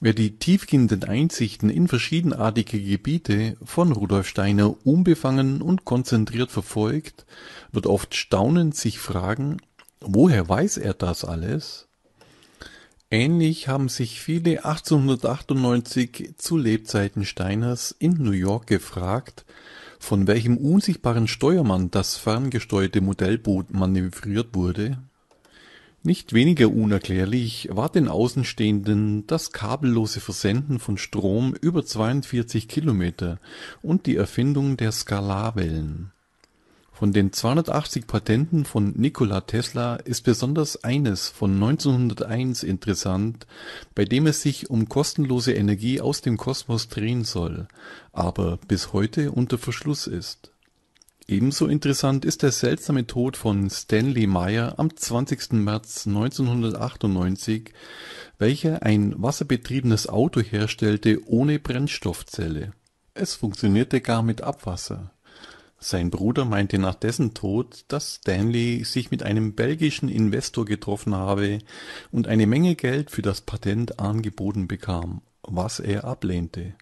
Wer die tiefgehenden Einsichten in verschiedenartige Gebiete von Rudolf Steiner unbefangen und konzentriert verfolgt, wird oft staunend sich fragen, woher weiß er das alles? Ähnlich haben sich viele 1898 zu Lebzeiten Steiners in New York gefragt, von welchem unsichtbaren Steuermann das ferngesteuerte Modellboot manövriert wurde nicht weniger unerklärlich war den Außenstehenden das kabellose Versenden von Strom über 42 Kilometer und die Erfindung der Skalarwellen. Von den 280 Patenten von Nikola Tesla ist besonders eines von 1901 interessant, bei dem es sich um kostenlose Energie aus dem Kosmos drehen soll, aber bis heute unter Verschluss ist Ebenso interessant ist der seltsame Tod von Stanley Meyer am 20. März 1998, welcher ein wasserbetriebenes Auto herstellte ohne Brennstoffzelle. Es funktionierte gar mit Abwasser. Sein Bruder meinte nach dessen Tod, dass Stanley sich mit einem belgischen Investor getroffen habe und eine Menge Geld für das Patent angeboten bekam, was er ablehnte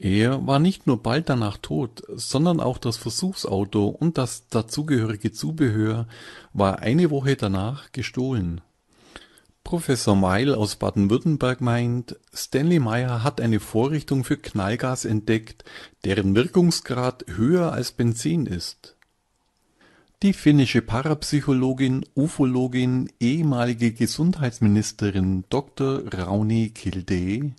er war nicht nur bald danach tot, sondern auch das Versuchsauto und das dazugehörige Zubehör war eine Woche danach gestohlen. Professor Meil aus Baden-Württemberg meint, Stanley Meyer hat eine Vorrichtung für Knallgas entdeckt, deren Wirkungsgrad höher als Benzin ist. Die finnische Parapsychologin, Ufologin, ehemalige Gesundheitsministerin Dr. Rauni Kildee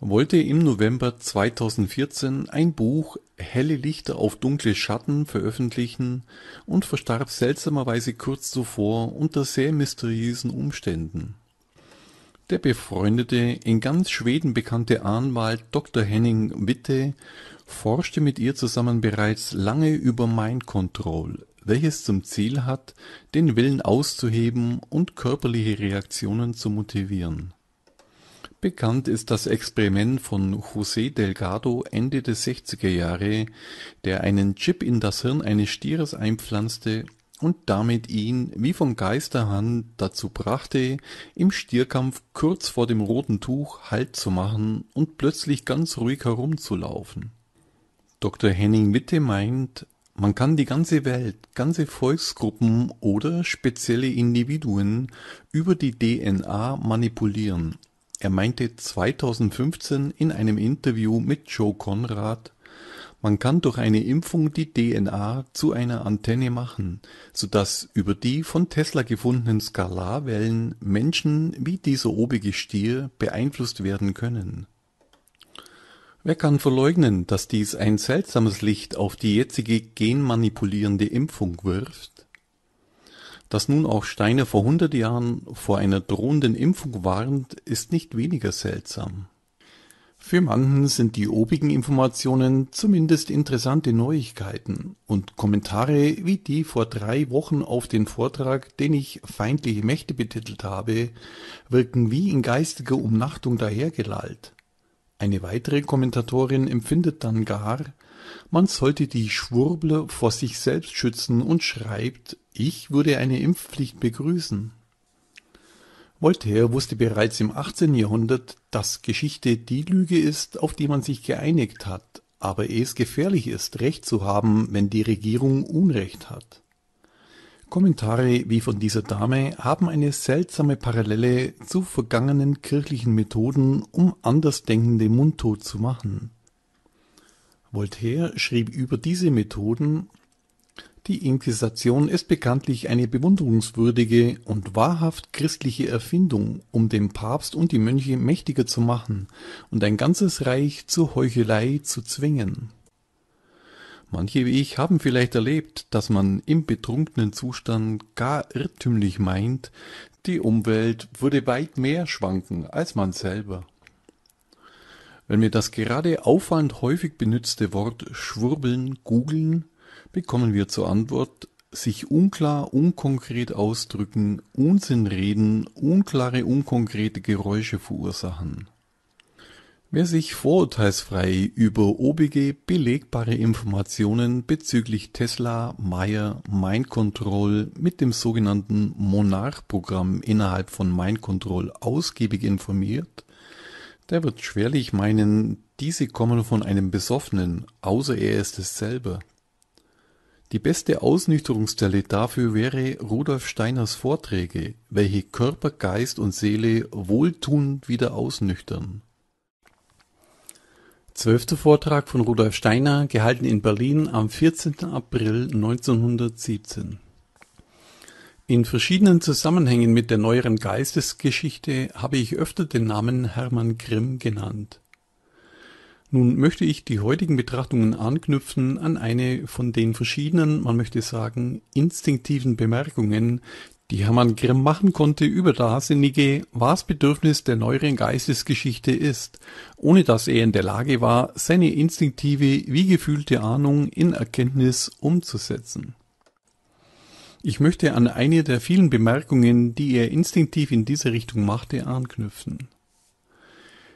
wollte im November 2014 ein Buch Helle Lichter auf dunkle Schatten veröffentlichen und verstarb seltsamerweise kurz zuvor unter sehr mysteriösen Umständen. Der befreundete, in ganz Schweden bekannte Anwalt Dr. Henning Witte forschte mit ihr zusammen bereits lange über Mind Control, welches zum Ziel hat, den Willen auszuheben und körperliche Reaktionen zu motivieren Bekannt ist das Experiment von José Delgado Ende der 60er Jahre, der einen Chip in das Hirn eines Stieres einpflanzte und damit ihn wie von Geisterhand dazu brachte, im Stierkampf kurz vor dem roten Tuch Halt zu machen und plötzlich ganz ruhig herumzulaufen. Dr. Henning Witte meint, man kann die ganze Welt, ganze Volksgruppen oder spezielle Individuen über die DNA manipulieren er meinte 2015 in einem Interview mit Joe Conrad: Man kann durch eine Impfung die DNA zu einer Antenne machen, sodass über die von Tesla gefundenen Skalarwellen Menschen wie dieser obige Stier beeinflusst werden können. Wer kann verleugnen, dass dies ein seltsames Licht auf die jetzige genmanipulierende Impfung wirft dass nun auch Steiner vor hundert Jahren vor einer drohenden Impfung warnt, ist nicht weniger seltsam. Für manchen sind die obigen Informationen zumindest interessante Neuigkeiten und Kommentare wie die vor drei Wochen auf den Vortrag, den ich Feindliche Mächte betitelt habe, wirken wie in geistiger Umnachtung dahergelallt. Eine weitere Kommentatorin empfindet dann gar man sollte die Schwurbler vor sich selbst schützen und schreibt, ich würde eine Impfpflicht begrüßen. Voltaire wusste bereits im 18. Jahrhundert, dass Geschichte die Lüge ist, auf die man sich geeinigt hat, aber eh es gefährlich ist, Recht zu haben, wenn die Regierung Unrecht hat. Kommentare wie von dieser Dame haben eine seltsame Parallele zu vergangenen kirchlichen Methoden, um Andersdenkende mundtot zu machen. Voltaire schrieb über diese Methoden: Die Inquisition ist bekanntlich eine bewunderungswürdige und wahrhaft christliche Erfindung, um den Papst und die Mönche mächtiger zu machen und ein ganzes Reich zur Heuchelei zu zwingen. Manche wie ich haben vielleicht erlebt, dass man im betrunkenen Zustand gar irrtümlich meint, die Umwelt würde weit mehr schwanken als man selber wenn wir das gerade auffallend häufig benutzte Wort schwurbeln googeln, bekommen wir zur Antwort sich unklar, unkonkret ausdrücken, Unsinn reden, unklare, unkonkrete Geräusche verursachen. Wer sich vorurteilsfrei über obige, belegbare Informationen bezüglich Tesla, Meyer, Mind Control mit dem sogenannten Monarch-Programm innerhalb von Mind Control ausgiebig informiert, der wird schwerlich meinen, diese kommen von einem Besoffenen, außer er ist es selber. Die beste Ausnüchterungsstelle dafür wäre Rudolf Steiners Vorträge, welche Körper, Geist und Seele wohltuend wieder ausnüchtern. Zwölfter Vortrag von Rudolf Steiner, gehalten in Berlin am 14. April 1917 in verschiedenen Zusammenhängen mit der neueren Geistesgeschichte habe ich öfter den Namen Hermann Grimm genannt. Nun möchte ich die heutigen Betrachtungen anknüpfen an eine von den verschiedenen, man möchte sagen, instinktiven Bemerkungen, die Hermann Grimm machen konnte über dasjenige, was Bedürfnis der neueren Geistesgeschichte ist, ohne dass er in der Lage war, seine instinktive wie gefühlte Ahnung in Erkenntnis umzusetzen. Ich möchte an eine der vielen Bemerkungen, die er instinktiv in diese Richtung machte, anknüpfen.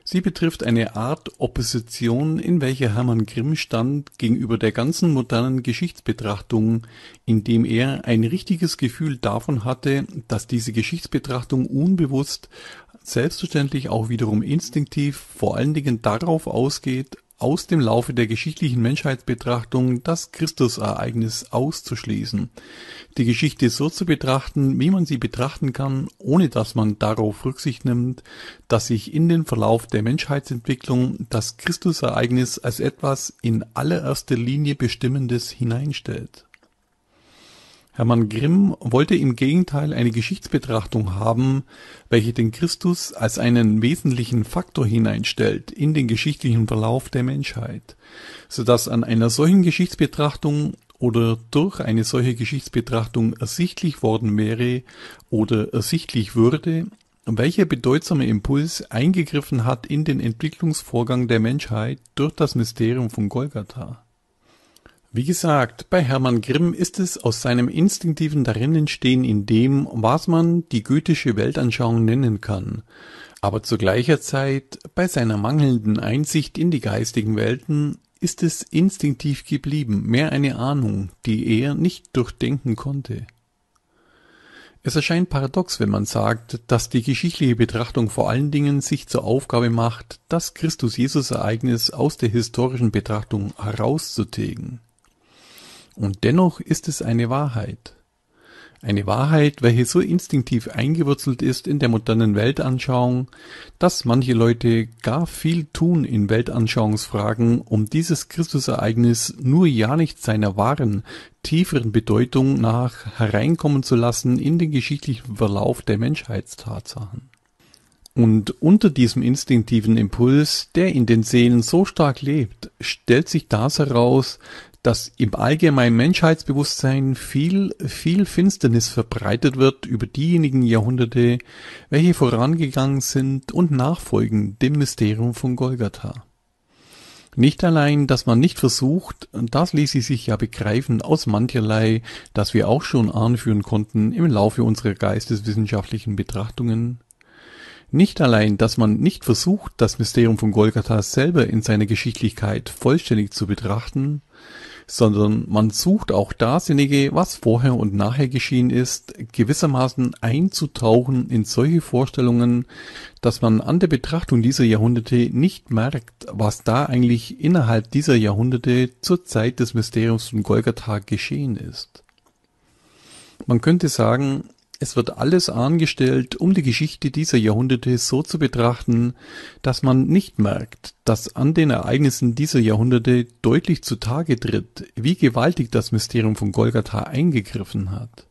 Sie betrifft eine Art Opposition, in welcher Hermann Grimm stand gegenüber der ganzen modernen Geschichtsbetrachtung, indem er ein richtiges Gefühl davon hatte, dass diese Geschichtsbetrachtung unbewusst, selbstverständlich auch wiederum instinktiv vor allen Dingen darauf ausgeht, aus dem Laufe der geschichtlichen Menschheitsbetrachtung das Christusereignis auszuschließen, die Geschichte so zu betrachten, wie man sie betrachten kann, ohne dass man darauf Rücksicht nimmt, dass sich in den Verlauf der Menschheitsentwicklung das Christusereignis als etwas in allererster Linie Bestimmendes hineinstellt Hermann Grimm wollte im Gegenteil eine Geschichtsbetrachtung haben, welche den Christus als einen wesentlichen Faktor hineinstellt in den geschichtlichen Verlauf der Menschheit, so dass an einer solchen Geschichtsbetrachtung oder durch eine solche Geschichtsbetrachtung ersichtlich worden wäre oder ersichtlich würde, welcher bedeutsame Impuls eingegriffen hat in den Entwicklungsvorgang der Menschheit durch das Mysterium von Golgatha. Wie gesagt, bei Hermann Grimm ist es aus seinem instinktiven Darinnenstehen in dem, was man die goethische Weltanschauung nennen kann, aber zu gleicher Zeit bei seiner mangelnden Einsicht in die geistigen Welten ist es instinktiv geblieben, mehr eine Ahnung, die er nicht durchdenken konnte. Es erscheint paradox, wenn man sagt, dass die geschichtliche Betrachtung vor allen Dingen sich zur Aufgabe macht, das Christus-Jesus-Ereignis aus der historischen Betrachtung herauszutilgen. Und dennoch ist es eine Wahrheit. Eine Wahrheit, welche so instinktiv eingewurzelt ist in der modernen Weltanschauung, dass manche Leute gar viel tun in Weltanschauungsfragen, um dieses Christusereignis nur ja nicht seiner wahren, tieferen Bedeutung nach hereinkommen zu lassen in den geschichtlichen Verlauf der Menschheitstatsachen. Und unter diesem instinktiven Impuls, der in den Seelen so stark lebt, stellt sich das heraus, dass im allgemeinen Menschheitsbewusstsein viel, viel Finsternis verbreitet wird über diejenigen Jahrhunderte, welche vorangegangen sind und nachfolgen dem Mysterium von Golgatha. Nicht allein, dass man nicht versucht, das ließe sich ja begreifen aus mancherlei, das wir auch schon anführen konnten im Laufe unserer geisteswissenschaftlichen Betrachtungen. Nicht allein, dass man nicht versucht, das Mysterium von Golgatha selber in seiner Geschichtlichkeit vollständig zu betrachten, sondern man sucht auch dasjenige, was vorher und nachher geschehen ist, gewissermaßen einzutauchen in solche Vorstellungen, dass man an der Betrachtung dieser Jahrhunderte nicht merkt, was da eigentlich innerhalb dieser Jahrhunderte zur Zeit des Mysteriums von Golgatha geschehen ist. Man könnte sagen, es wird alles angestellt, um die Geschichte dieser Jahrhunderte so zu betrachten, dass man nicht merkt, dass an den Ereignissen dieser Jahrhunderte deutlich zutage tritt, wie gewaltig das Mysterium von Golgatha eingegriffen hat.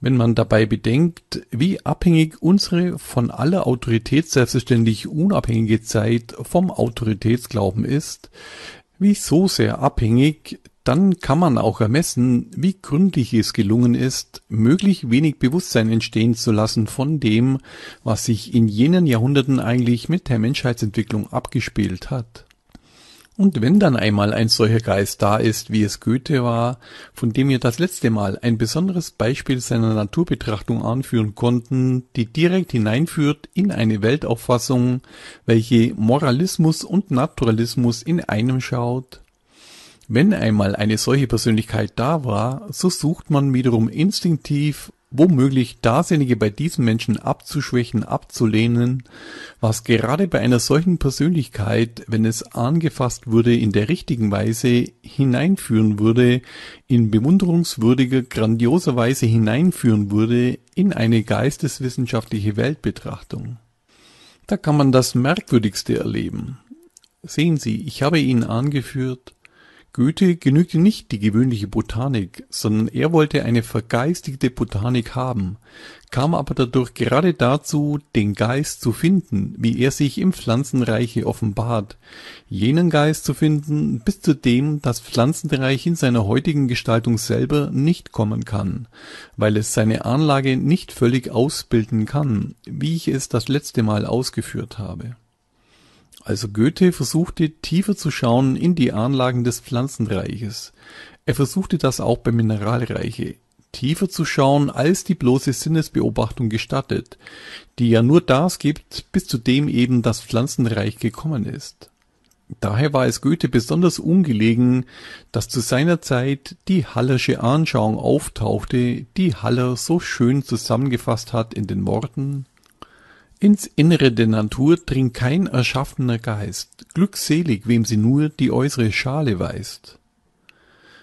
Wenn man dabei bedenkt, wie abhängig unsere von aller Autorität selbstverständlich unabhängige Zeit vom Autoritätsglauben ist, wie so sehr abhängig dann kann man auch ermessen, wie gründlich es gelungen ist, möglich wenig Bewusstsein entstehen zu lassen von dem, was sich in jenen Jahrhunderten eigentlich mit der Menschheitsentwicklung abgespielt hat. Und wenn dann einmal ein solcher Geist da ist, wie es Goethe war, von dem wir das letzte Mal ein besonderes Beispiel seiner Naturbetrachtung anführen konnten, die direkt hineinführt in eine Weltauffassung, welche Moralismus und Naturalismus in einem schaut, wenn einmal eine solche Persönlichkeit da war, so sucht man wiederum instinktiv, womöglich Dasjenige bei diesem Menschen abzuschwächen, abzulehnen, was gerade bei einer solchen Persönlichkeit, wenn es angefasst würde, in der richtigen Weise hineinführen würde, in bewunderungswürdiger, grandioser Weise hineinführen würde in eine geisteswissenschaftliche Weltbetrachtung. Da kann man das Merkwürdigste erleben. Sehen Sie, ich habe Ihnen angeführt, Goethe genügte nicht die gewöhnliche Botanik, sondern er wollte eine vergeistigte Botanik haben, kam aber dadurch gerade dazu, den Geist zu finden, wie er sich im Pflanzenreiche offenbart, jenen Geist zu finden, bis zu dem das Pflanzenreich in seiner heutigen Gestaltung selber nicht kommen kann, weil es seine Anlage nicht völlig ausbilden kann, wie ich es das letzte Mal ausgeführt habe also Goethe versuchte tiefer zu schauen in die Anlagen des Pflanzenreiches. Er versuchte das auch beim Mineralreiche, tiefer zu schauen, als die bloße Sinnesbeobachtung gestattet, die ja nur das gibt, bis zu dem eben das Pflanzenreich gekommen ist. Daher war es Goethe besonders ungelegen, dass zu seiner Zeit die Hallersche Anschauung auftauchte, die Haller so schön zusammengefasst hat in den Worten ins Innere der Natur dringt kein erschaffener Geist, glückselig, wem sie nur die äußere Schale weist.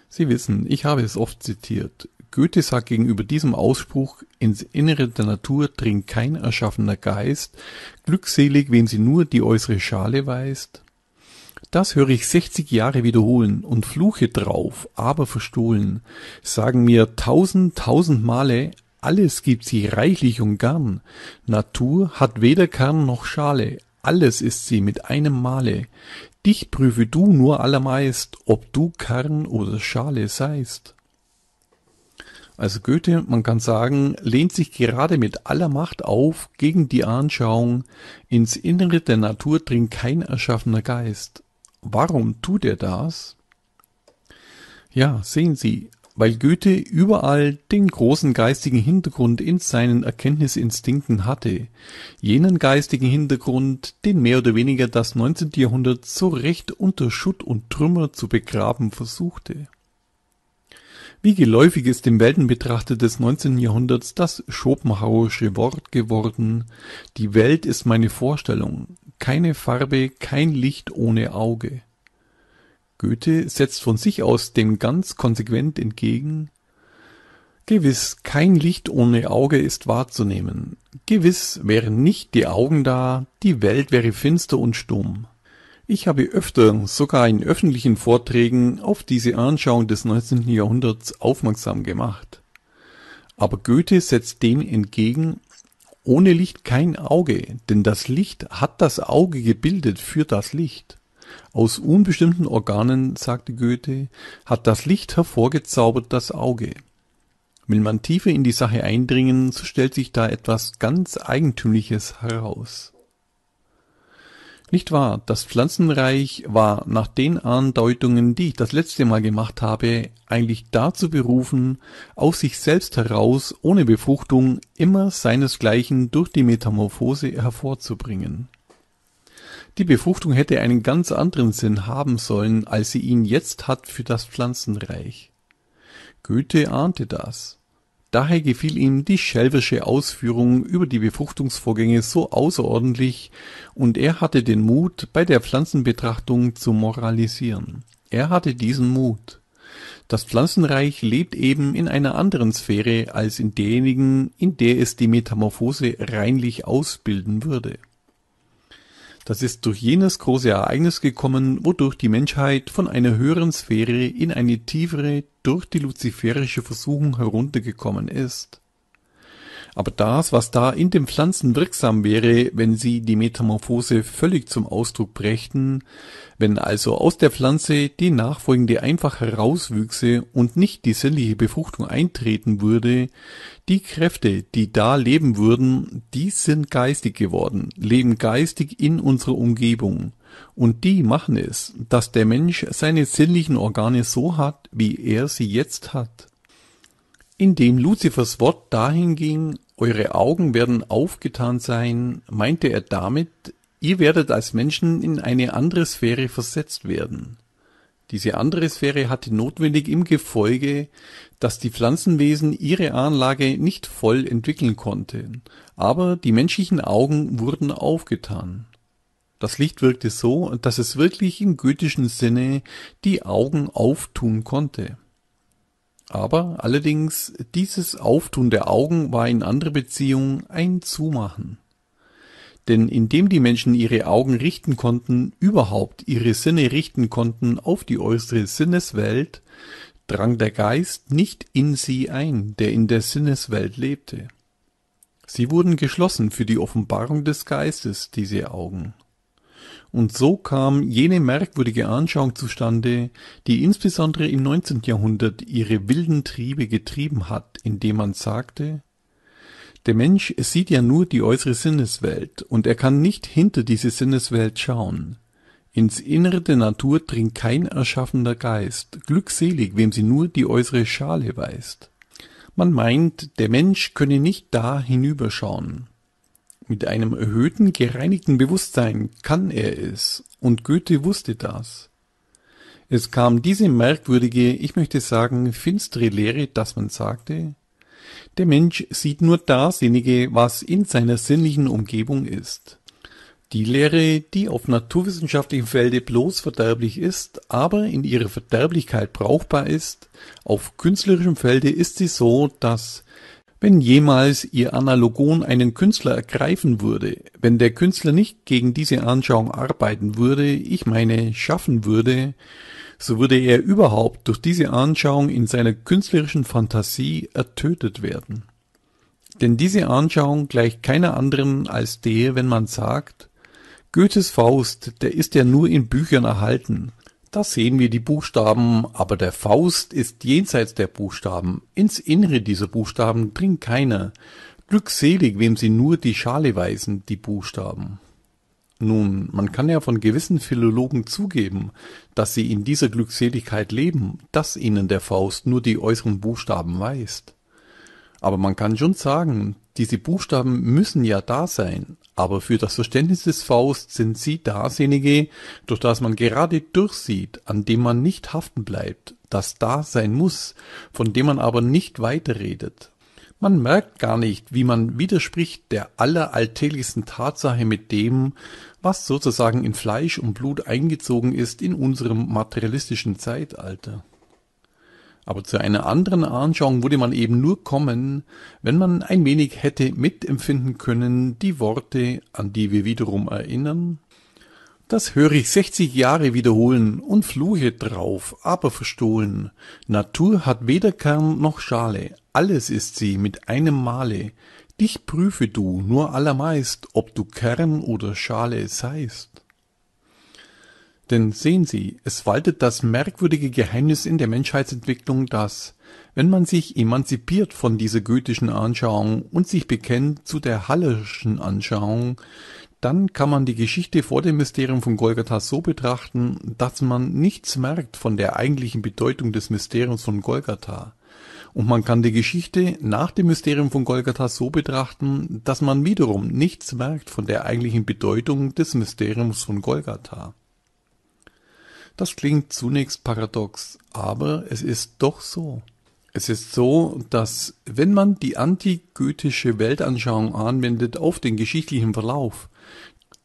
Sie wissen, ich habe es oft zitiert. Goethe sagt gegenüber diesem Ausspruch, ins Innere der Natur dringt kein erschaffener Geist, glückselig, wem sie nur die äußere Schale weist. Das höre ich 60 Jahre wiederholen und fluche drauf, aber verstohlen, sagen mir tausend, tausend Male, alles gibt sie reichlich und gern, Natur hat weder Kern noch Schale, Alles ist sie mit einem Male, Dich prüfe du nur allermeist, Ob du Kern oder Schale seist. Also Goethe, man kann sagen, lehnt sich gerade mit aller Macht auf gegen die Anschauung, ins Innere der Natur dringt kein erschaffener Geist. Warum tut er das? Ja, sehen Sie, weil Goethe überall den großen geistigen Hintergrund in seinen Erkenntnisinstinkten hatte, jenen geistigen Hintergrund, den mehr oder weniger das 19. Jahrhundert so recht unter Schutt und Trümmer zu begraben versuchte. Wie geläufig ist dem Weltenbetrachter des 19. Jahrhunderts das Schopenhauerische Wort geworden, die Welt ist meine Vorstellung, keine Farbe, kein Licht ohne Auge. Goethe setzt von sich aus dem ganz konsequent entgegen Gewiss, kein Licht ohne Auge ist wahrzunehmen. Gewiss wären nicht die Augen da, die Welt wäre finster und stumm. Ich habe öfter, sogar in öffentlichen Vorträgen, auf diese Anschauung des 19. Jahrhunderts aufmerksam gemacht. Aber Goethe setzt dem entgegen, ohne Licht kein Auge, denn das Licht hat das Auge gebildet für das Licht. Aus unbestimmten Organen, sagte Goethe, hat das Licht hervorgezaubert das Auge. Will man tiefer in die Sache eindringen, so stellt sich da etwas ganz Eigentümliches heraus. Nicht wahr, das Pflanzenreich war nach den Andeutungen, die ich das letzte Mal gemacht habe, eigentlich dazu berufen, aus sich selbst heraus, ohne Befruchtung, immer seinesgleichen durch die Metamorphose hervorzubringen. Die Befruchtung hätte einen ganz anderen Sinn haben sollen, als sie ihn jetzt hat für das Pflanzenreich. Goethe ahnte das. Daher gefiel ihm die schelvische Ausführung über die Befruchtungsvorgänge so außerordentlich, und er hatte den Mut, bei der Pflanzenbetrachtung zu moralisieren. Er hatte diesen Mut. Das Pflanzenreich lebt eben in einer anderen Sphäre als in derjenigen, in der es die Metamorphose reinlich ausbilden würde. Das ist durch jenes große Ereignis gekommen, wodurch die Menschheit von einer höheren Sphäre in eine tiefere durch die luziferische Versuchung heruntergekommen ist aber das, was da in den Pflanzen wirksam wäre, wenn sie die Metamorphose völlig zum Ausdruck brächten, wenn also aus der Pflanze die nachfolgende einfach herauswüchse und nicht die sinnliche Befruchtung eintreten würde, die Kräfte, die da leben würden, die sind geistig geworden, leben geistig in unserer Umgebung. Und die machen es, dass der Mensch seine sinnlichen Organe so hat, wie er sie jetzt hat. Indem Luzifers Wort dahin ging, eure Augen werden aufgetan sein, meinte er damit, ihr werdet als Menschen in eine andere Sphäre versetzt werden. Diese andere Sphäre hatte notwendig im Gefolge, dass die Pflanzenwesen ihre Anlage nicht voll entwickeln konnten, aber die menschlichen Augen wurden aufgetan. Das Licht wirkte so, dass es wirklich im goethischen Sinne die Augen auftun konnte aber allerdings dieses Auftun der Augen war in anderer Beziehung ein Zumachen. Denn indem die Menschen ihre Augen richten konnten, überhaupt ihre Sinne richten konnten auf die äußere Sinneswelt, drang der Geist nicht in sie ein, der in der Sinneswelt lebte. Sie wurden geschlossen für die Offenbarung des Geistes, diese Augen. Und so kam jene merkwürdige Anschauung zustande, die insbesondere im 19. Jahrhundert ihre wilden Triebe getrieben hat, indem man sagte, der Mensch sieht ja nur die äußere Sinneswelt und er kann nicht hinter diese Sinneswelt schauen. Ins Innere der Natur dringt kein erschaffender Geist, glückselig, wem sie nur die äußere Schale weist. Man meint, der Mensch könne nicht da hinüberschauen. Mit einem erhöhten gereinigten Bewusstsein kann er es, und Goethe wusste das. Es kam diese merkwürdige, ich möchte sagen, finstere Lehre, dass man sagte, der Mensch sieht nur dasjenige, was in seiner sinnlichen Umgebung ist. Die Lehre, die auf naturwissenschaftlichen Felde bloß verderblich ist, aber in ihrer Verderblichkeit brauchbar ist, auf künstlerischem Felde ist sie so, dass wenn jemals ihr Analogon einen Künstler ergreifen würde, wenn der Künstler nicht gegen diese Anschauung arbeiten würde, ich meine schaffen würde, so würde er überhaupt durch diese Anschauung in seiner künstlerischen Fantasie ertötet werden. Denn diese Anschauung gleicht keiner anderen als der, wenn man sagt, Goethes Faust, der ist ja nur in Büchern erhalten, da sehen wir die Buchstaben, aber der Faust ist jenseits der Buchstaben. Ins Innere dieser Buchstaben dringt keiner. Glückselig, wem sie nur die Schale weisen, die Buchstaben. Nun, man kann ja von gewissen Philologen zugeben, dass sie in dieser Glückseligkeit leben, dass ihnen der Faust nur die äußeren Buchstaben weist. Aber man kann schon sagen, diese Buchstaben müssen ja da sein. Aber für das Verständnis des Faust sind sie dasjenige, durch das man gerade durchsieht, an dem man nicht haften bleibt, das da sein muss, von dem man aber nicht weiterredet. Man merkt gar nicht, wie man widerspricht der alleralltäglichsten Tatsache mit dem, was sozusagen in Fleisch und Blut eingezogen ist in unserem materialistischen Zeitalter. Aber zu einer anderen Anschauung würde man eben nur kommen, wenn man ein wenig hätte mitempfinden können die Worte, an die wir wiederum erinnern. Das höre ich 60 Jahre wiederholen und fluche drauf, aber verstohlen. Natur hat weder Kern noch Schale, alles ist sie mit einem Male. Dich prüfe du nur allermeist, ob du Kern oder Schale seist. Denn sehen Sie, es waltet das merkwürdige Geheimnis in der Menschheitsentwicklung, dass, wenn man sich emanzipiert von dieser goethischen Anschauung und sich bekennt zu der hallerschen Anschauung, dann kann man die Geschichte vor dem Mysterium von Golgatha so betrachten, dass man nichts merkt von der eigentlichen Bedeutung des Mysteriums von Golgatha. Und man kann die Geschichte nach dem Mysterium von Golgatha so betrachten, dass man wiederum nichts merkt von der eigentlichen Bedeutung des Mysteriums von Golgatha. Das klingt zunächst paradox, aber es ist doch so. Es ist so, dass wenn man die antigoethische Weltanschauung anwendet auf den geschichtlichen Verlauf,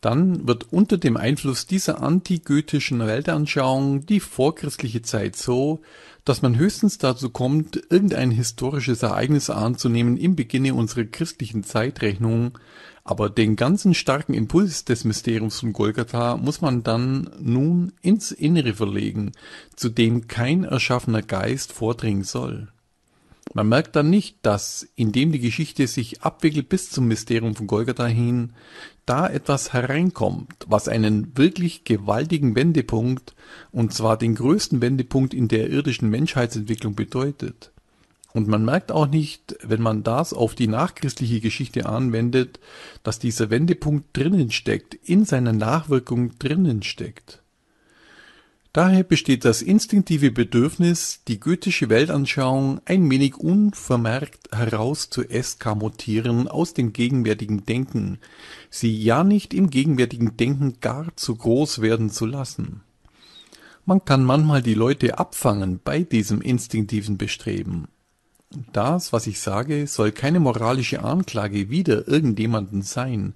dann wird unter dem Einfluss dieser antigötischen Weltanschauung die vorchristliche Zeit so, dass man höchstens dazu kommt, irgendein historisches Ereignis anzunehmen im Beginne unserer christlichen Zeitrechnung, aber den ganzen starken Impuls des Mysteriums von Golgatha muss man dann nun ins Innere verlegen, zu dem kein erschaffener Geist vordringen soll man merkt dann nicht, dass, indem die Geschichte sich abwickelt bis zum Mysterium von Golgatha hin, da etwas hereinkommt, was einen wirklich gewaltigen Wendepunkt, und zwar den größten Wendepunkt in der irdischen Menschheitsentwicklung bedeutet. Und man merkt auch nicht, wenn man das auf die nachchristliche Geschichte anwendet, dass dieser Wendepunkt drinnen steckt, in seiner Nachwirkung drinnen steckt. Daher besteht das instinktive Bedürfnis, die goethische Weltanschauung ein wenig unvermerkt heraus zu herauszueskamotieren aus dem gegenwärtigen Denken, sie ja nicht im gegenwärtigen Denken gar zu groß werden zu lassen. Man kann manchmal die Leute abfangen bei diesem instinktiven Bestreben. Das, was ich sage, soll keine moralische Anklage wider irgendjemanden sein,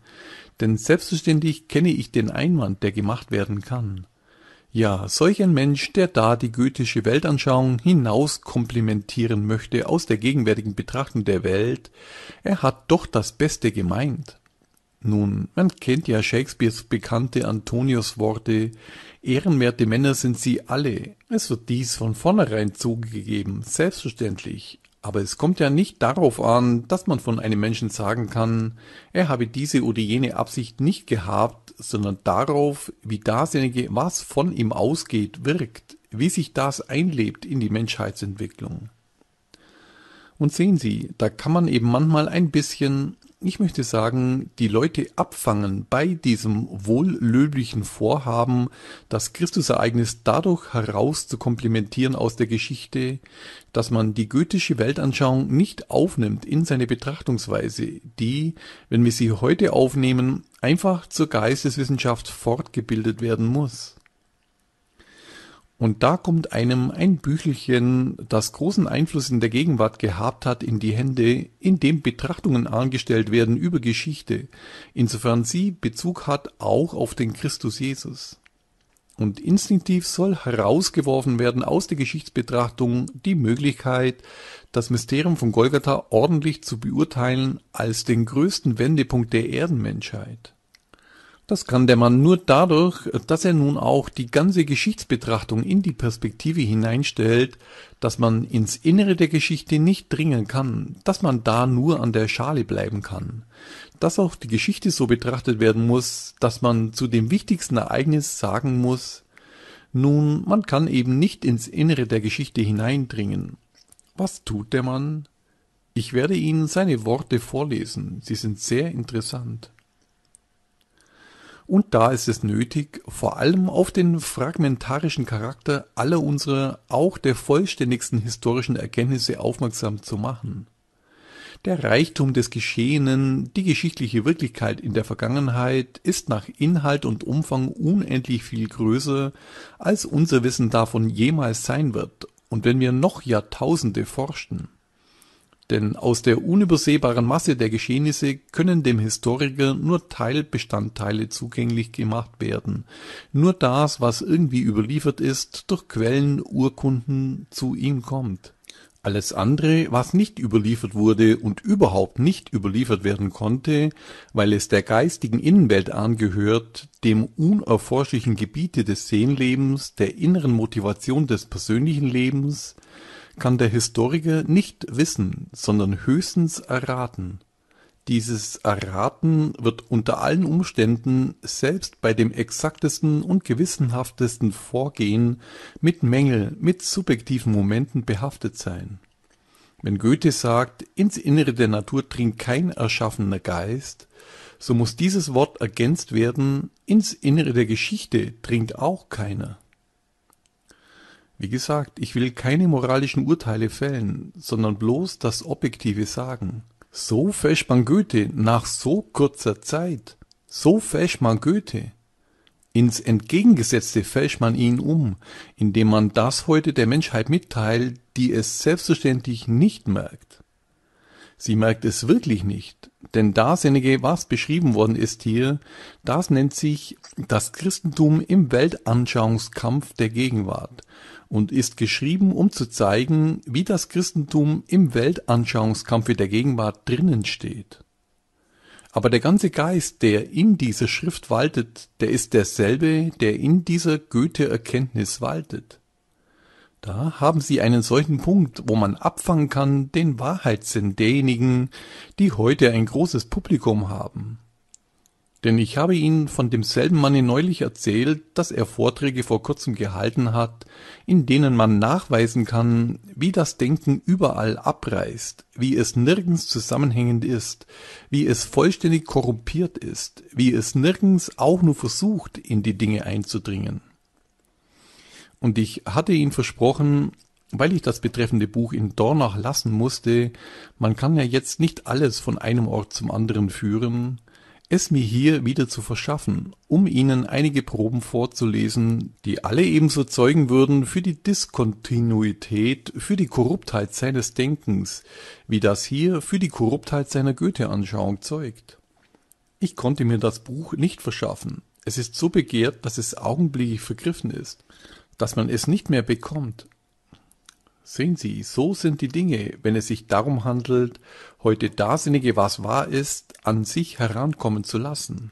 denn selbstverständlich kenne ich den Einwand, der gemacht werden kann. Ja, solch ein Mensch, der da die goethische Weltanschauung hinaus komplimentieren möchte aus der gegenwärtigen Betrachtung der Welt, er hat doch das Beste gemeint. Nun, man kennt ja Shakespeares bekannte Antonius Worte, ehrenwerte Männer sind sie alle. Es wird dies von vornherein zugegeben, selbstverständlich. Aber es kommt ja nicht darauf an, dass man von einem Menschen sagen kann, er habe diese oder jene Absicht nicht gehabt, sondern darauf, wie dasjenige, was von ihm ausgeht, wirkt, wie sich das einlebt in die Menschheitsentwicklung. Und sehen Sie, da kann man eben manchmal ein bisschen, ich möchte sagen, die Leute abfangen bei diesem wohllöblichen Vorhaben, das Christusereignis dadurch heraus zu komplimentieren aus der Geschichte, dass man die goethische Weltanschauung nicht aufnimmt in seine Betrachtungsweise, die, wenn wir sie heute aufnehmen, einfach zur Geisteswissenschaft fortgebildet werden muss. Und da kommt einem ein Büchelchen, das großen Einfluss in der Gegenwart gehabt hat, in die Hände, in dem Betrachtungen angestellt werden über Geschichte, insofern sie Bezug hat auch auf den Christus Jesus. Und instinktiv soll herausgeworfen werden aus der Geschichtsbetrachtung die Möglichkeit, das Mysterium von Golgatha ordentlich zu beurteilen als den größten Wendepunkt der Erdenmenschheit. Das kann der Mann nur dadurch, dass er nun auch die ganze Geschichtsbetrachtung in die Perspektive hineinstellt, dass man ins Innere der Geschichte nicht dringen kann, dass man da nur an der Schale bleiben kann, dass auch die Geschichte so betrachtet werden muss, dass man zu dem wichtigsten Ereignis sagen muss, nun, man kann eben nicht ins Innere der Geschichte hineindringen. Was tut der Mann? Ich werde Ihnen seine Worte vorlesen, sie sind sehr interessant und da ist es nötig, vor allem auf den fragmentarischen Charakter aller unserer auch der vollständigsten historischen Erkenntnisse aufmerksam zu machen. Der Reichtum des Geschehenen, die geschichtliche Wirklichkeit in der Vergangenheit ist nach Inhalt und Umfang unendlich viel größer, als unser Wissen davon jemals sein wird, und wenn wir noch Jahrtausende forschten. Denn aus der unübersehbaren Masse der Geschehnisse können dem Historiker nur Teilbestandteile zugänglich gemacht werden, nur das, was irgendwie überliefert ist, durch Quellen, Urkunden zu ihm kommt. Alles andere, was nicht überliefert wurde und überhaupt nicht überliefert werden konnte, weil es der geistigen Innenwelt angehört, dem unerforschlichen Gebiete des Seelenlebens, der inneren Motivation des persönlichen Lebens, kann der Historiker nicht wissen, sondern höchstens erraten. Dieses Erraten wird unter allen Umständen selbst bei dem exaktesten und gewissenhaftesten Vorgehen mit Mängel, mit subjektiven Momenten behaftet sein. Wenn Goethe sagt, ins Innere der Natur dringt kein erschaffener Geist, so muss dieses Wort ergänzt werden, ins Innere der Geschichte dringt auch keiner wie gesagt, ich will keine moralischen Urteile fällen, sondern bloß das Objektive sagen. So fesch man Goethe nach so kurzer Zeit. So fesch man Goethe. Ins Entgegengesetzte fälscht man ihn um, indem man das heute der Menschheit mitteilt, die es selbstverständlich nicht merkt. Sie merkt es wirklich nicht, denn dasjenige, was beschrieben worden ist hier, das nennt sich das Christentum im Weltanschauungskampf der Gegenwart, und ist geschrieben, um zu zeigen, wie das Christentum im Weltanschauungskampf der Gegenwart drinnen steht. Aber der ganze Geist, der in dieser Schrift waltet, der ist derselbe, der in dieser Goethe-Erkenntnis waltet. Da haben Sie einen solchen Punkt, wo man abfangen kann den Wahrheitssinn derjenigen, die heute ein großes Publikum haben. Denn ich habe Ihnen von demselben Manne neulich erzählt, dass er Vorträge vor kurzem gehalten hat, in denen man nachweisen kann, wie das Denken überall abreißt, wie es nirgends zusammenhängend ist, wie es vollständig korrumpiert ist, wie es nirgends auch nur versucht, in die Dinge einzudringen. Und ich hatte ihn versprochen, weil ich das betreffende Buch in Dornach lassen musste, man kann ja jetzt nicht alles von einem Ort zum anderen führen, es mir hier wieder zu verschaffen, um Ihnen einige Proben vorzulesen, die alle ebenso zeugen würden für die Diskontinuität, für die Korruptheit seines Denkens, wie das hier für die Korruptheit seiner Goethe-Anschauung zeugt. Ich konnte mir das Buch nicht verschaffen. Es ist so begehrt, dass es augenblicklich vergriffen ist, dass man es nicht mehr bekommt. Sehen Sie, so sind die Dinge, wenn es sich darum handelt, heute Darsinnige, was wahr ist, an sich herankommen zu lassen.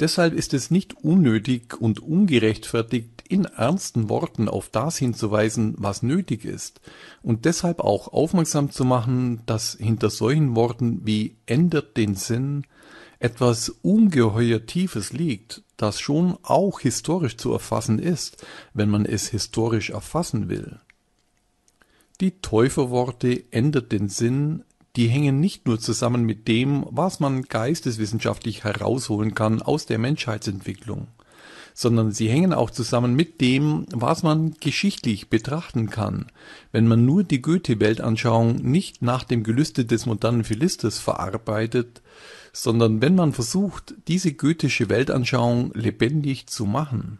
Deshalb ist es nicht unnötig und ungerechtfertigt, in ernsten Worten auf das hinzuweisen, was nötig ist, und deshalb auch aufmerksam zu machen, dass hinter solchen Worten wie ändert den Sinn etwas ungeheuer Tiefes liegt, das schon auch historisch zu erfassen ist, wenn man es historisch erfassen will. Die Täuferworte ändert den Sinn die hängen nicht nur zusammen mit dem, was man geisteswissenschaftlich herausholen kann aus der Menschheitsentwicklung, sondern sie hängen auch zusammen mit dem, was man geschichtlich betrachten kann, wenn man nur die Goethe-Weltanschauung nicht nach dem Gelüste des modernen Philisters verarbeitet, sondern wenn man versucht, diese goethische Weltanschauung lebendig zu machen.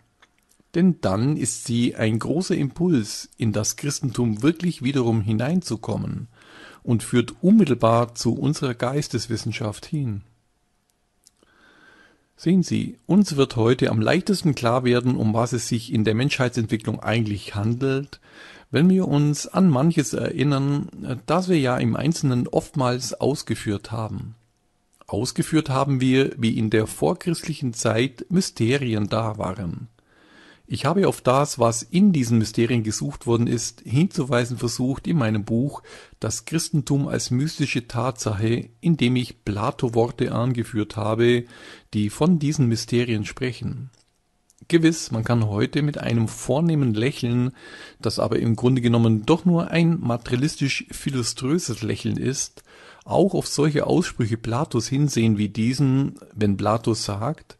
Denn dann ist sie ein großer Impuls, in das Christentum wirklich wiederum hineinzukommen und führt unmittelbar zu unserer Geisteswissenschaft hin. Sehen Sie, uns wird heute am leichtesten klar werden, um was es sich in der Menschheitsentwicklung eigentlich handelt, wenn wir uns an manches erinnern, das wir ja im Einzelnen oftmals ausgeführt haben. Ausgeführt haben wir, wie in der vorchristlichen Zeit Mysterien da waren. Ich habe auf das, was in diesen Mysterien gesucht worden ist, hinzuweisen versucht in meinem Buch Das Christentum als mystische Tatsache, in dem ich Plato-Worte angeführt habe, die von diesen Mysterien sprechen. Gewiss, man kann heute mit einem vornehmen Lächeln, das aber im Grunde genommen doch nur ein materialistisch philoströses Lächeln ist, auch auf solche Aussprüche Platos hinsehen wie diesen, wenn Platos sagt,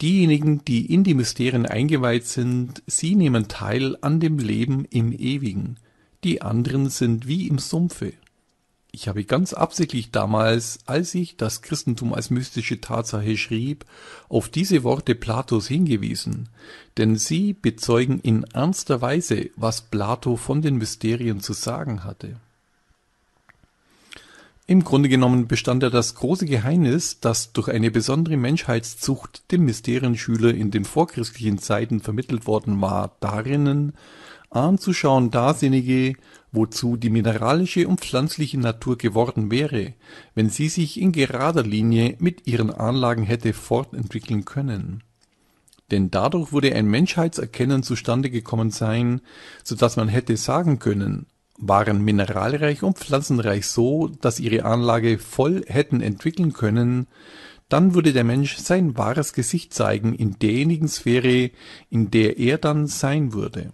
Diejenigen, die in die Mysterien eingeweiht sind, sie nehmen teil an dem Leben im Ewigen. Die anderen sind wie im Sumpfe. Ich habe ganz absichtlich damals, als ich das Christentum als mystische Tatsache schrieb, auf diese Worte Platos hingewiesen, denn sie bezeugen in ernster Weise, was Plato von den Mysterien zu sagen hatte. Im Grunde genommen bestand er das große Geheimnis, das durch eine besondere Menschheitszucht dem Mysterienschüler in den vorchristlichen Zeiten vermittelt worden war, darinnen, anzuschauen Dasjenige, wozu die mineralische und pflanzliche Natur geworden wäre, wenn sie sich in gerader Linie mit ihren Anlagen hätte fortentwickeln können. Denn dadurch würde ein Menschheitserkennen zustande gekommen sein, so dass man hätte sagen können, waren mineralreich und pflanzenreich so, dass ihre Anlage voll hätten entwickeln können, dann würde der Mensch sein wahres Gesicht zeigen in derjenigen Sphäre, in der er dann sein würde.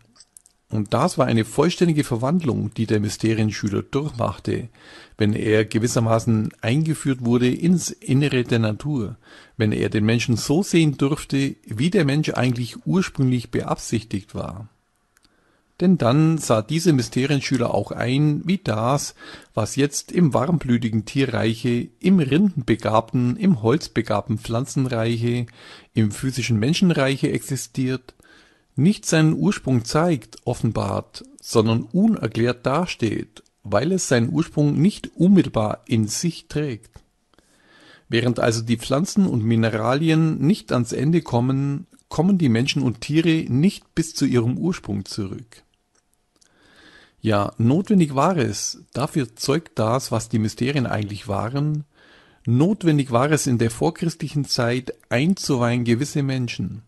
Und das war eine vollständige Verwandlung, die der Mysterienschüler durchmachte, wenn er gewissermaßen eingeführt wurde ins Innere der Natur, wenn er den Menschen so sehen durfte, wie der Mensch eigentlich ursprünglich beabsichtigt war. Denn dann sah diese Mysterienschüler auch ein, wie das, was jetzt im warmblütigen Tierreiche, im rindenbegabten, im holzbegabten Pflanzenreiche, im physischen Menschenreiche existiert, nicht seinen Ursprung zeigt, offenbart, sondern unerklärt dasteht, weil es seinen Ursprung nicht unmittelbar in sich trägt. Während also die Pflanzen und Mineralien nicht ans Ende kommen, kommen die Menschen und Tiere nicht bis zu ihrem Ursprung zurück ja notwendig war es, dafür zeugt das, was die Mysterien eigentlich waren, notwendig war es in der vorchristlichen Zeit einzuweihen gewisse Menschen.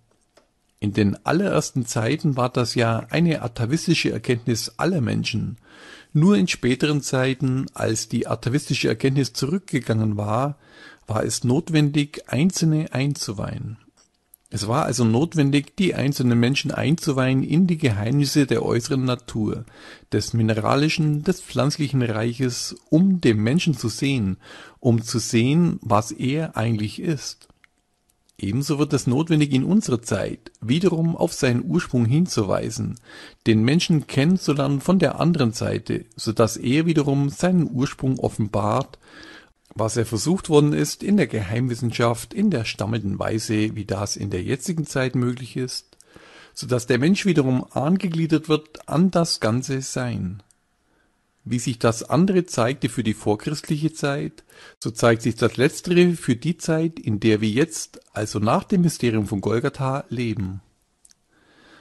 In den allerersten Zeiten war das ja eine atavistische Erkenntnis aller Menschen. Nur in späteren Zeiten, als die atavistische Erkenntnis zurückgegangen war, war es notwendig, Einzelne einzuweihen. Es war also notwendig, die einzelnen Menschen einzuweihen in die Geheimnisse der äußeren Natur, des mineralischen, des pflanzlichen Reiches, um den Menschen zu sehen, um zu sehen, was er eigentlich ist. Ebenso wird es notwendig in unserer Zeit, wiederum auf seinen Ursprung hinzuweisen, den Menschen kennenzulernen von der anderen Seite, so dass er wiederum seinen Ursprung offenbart, was er versucht worden ist, in der Geheimwissenschaft in der stammelnden Weise, wie das in der jetzigen Zeit möglich ist, so dass der Mensch wiederum angegliedert wird an das ganze Sein. Wie sich das andere zeigte für die vorchristliche Zeit, so zeigt sich das letztere für die Zeit, in der wir jetzt, also nach dem Mysterium von Golgatha, leben.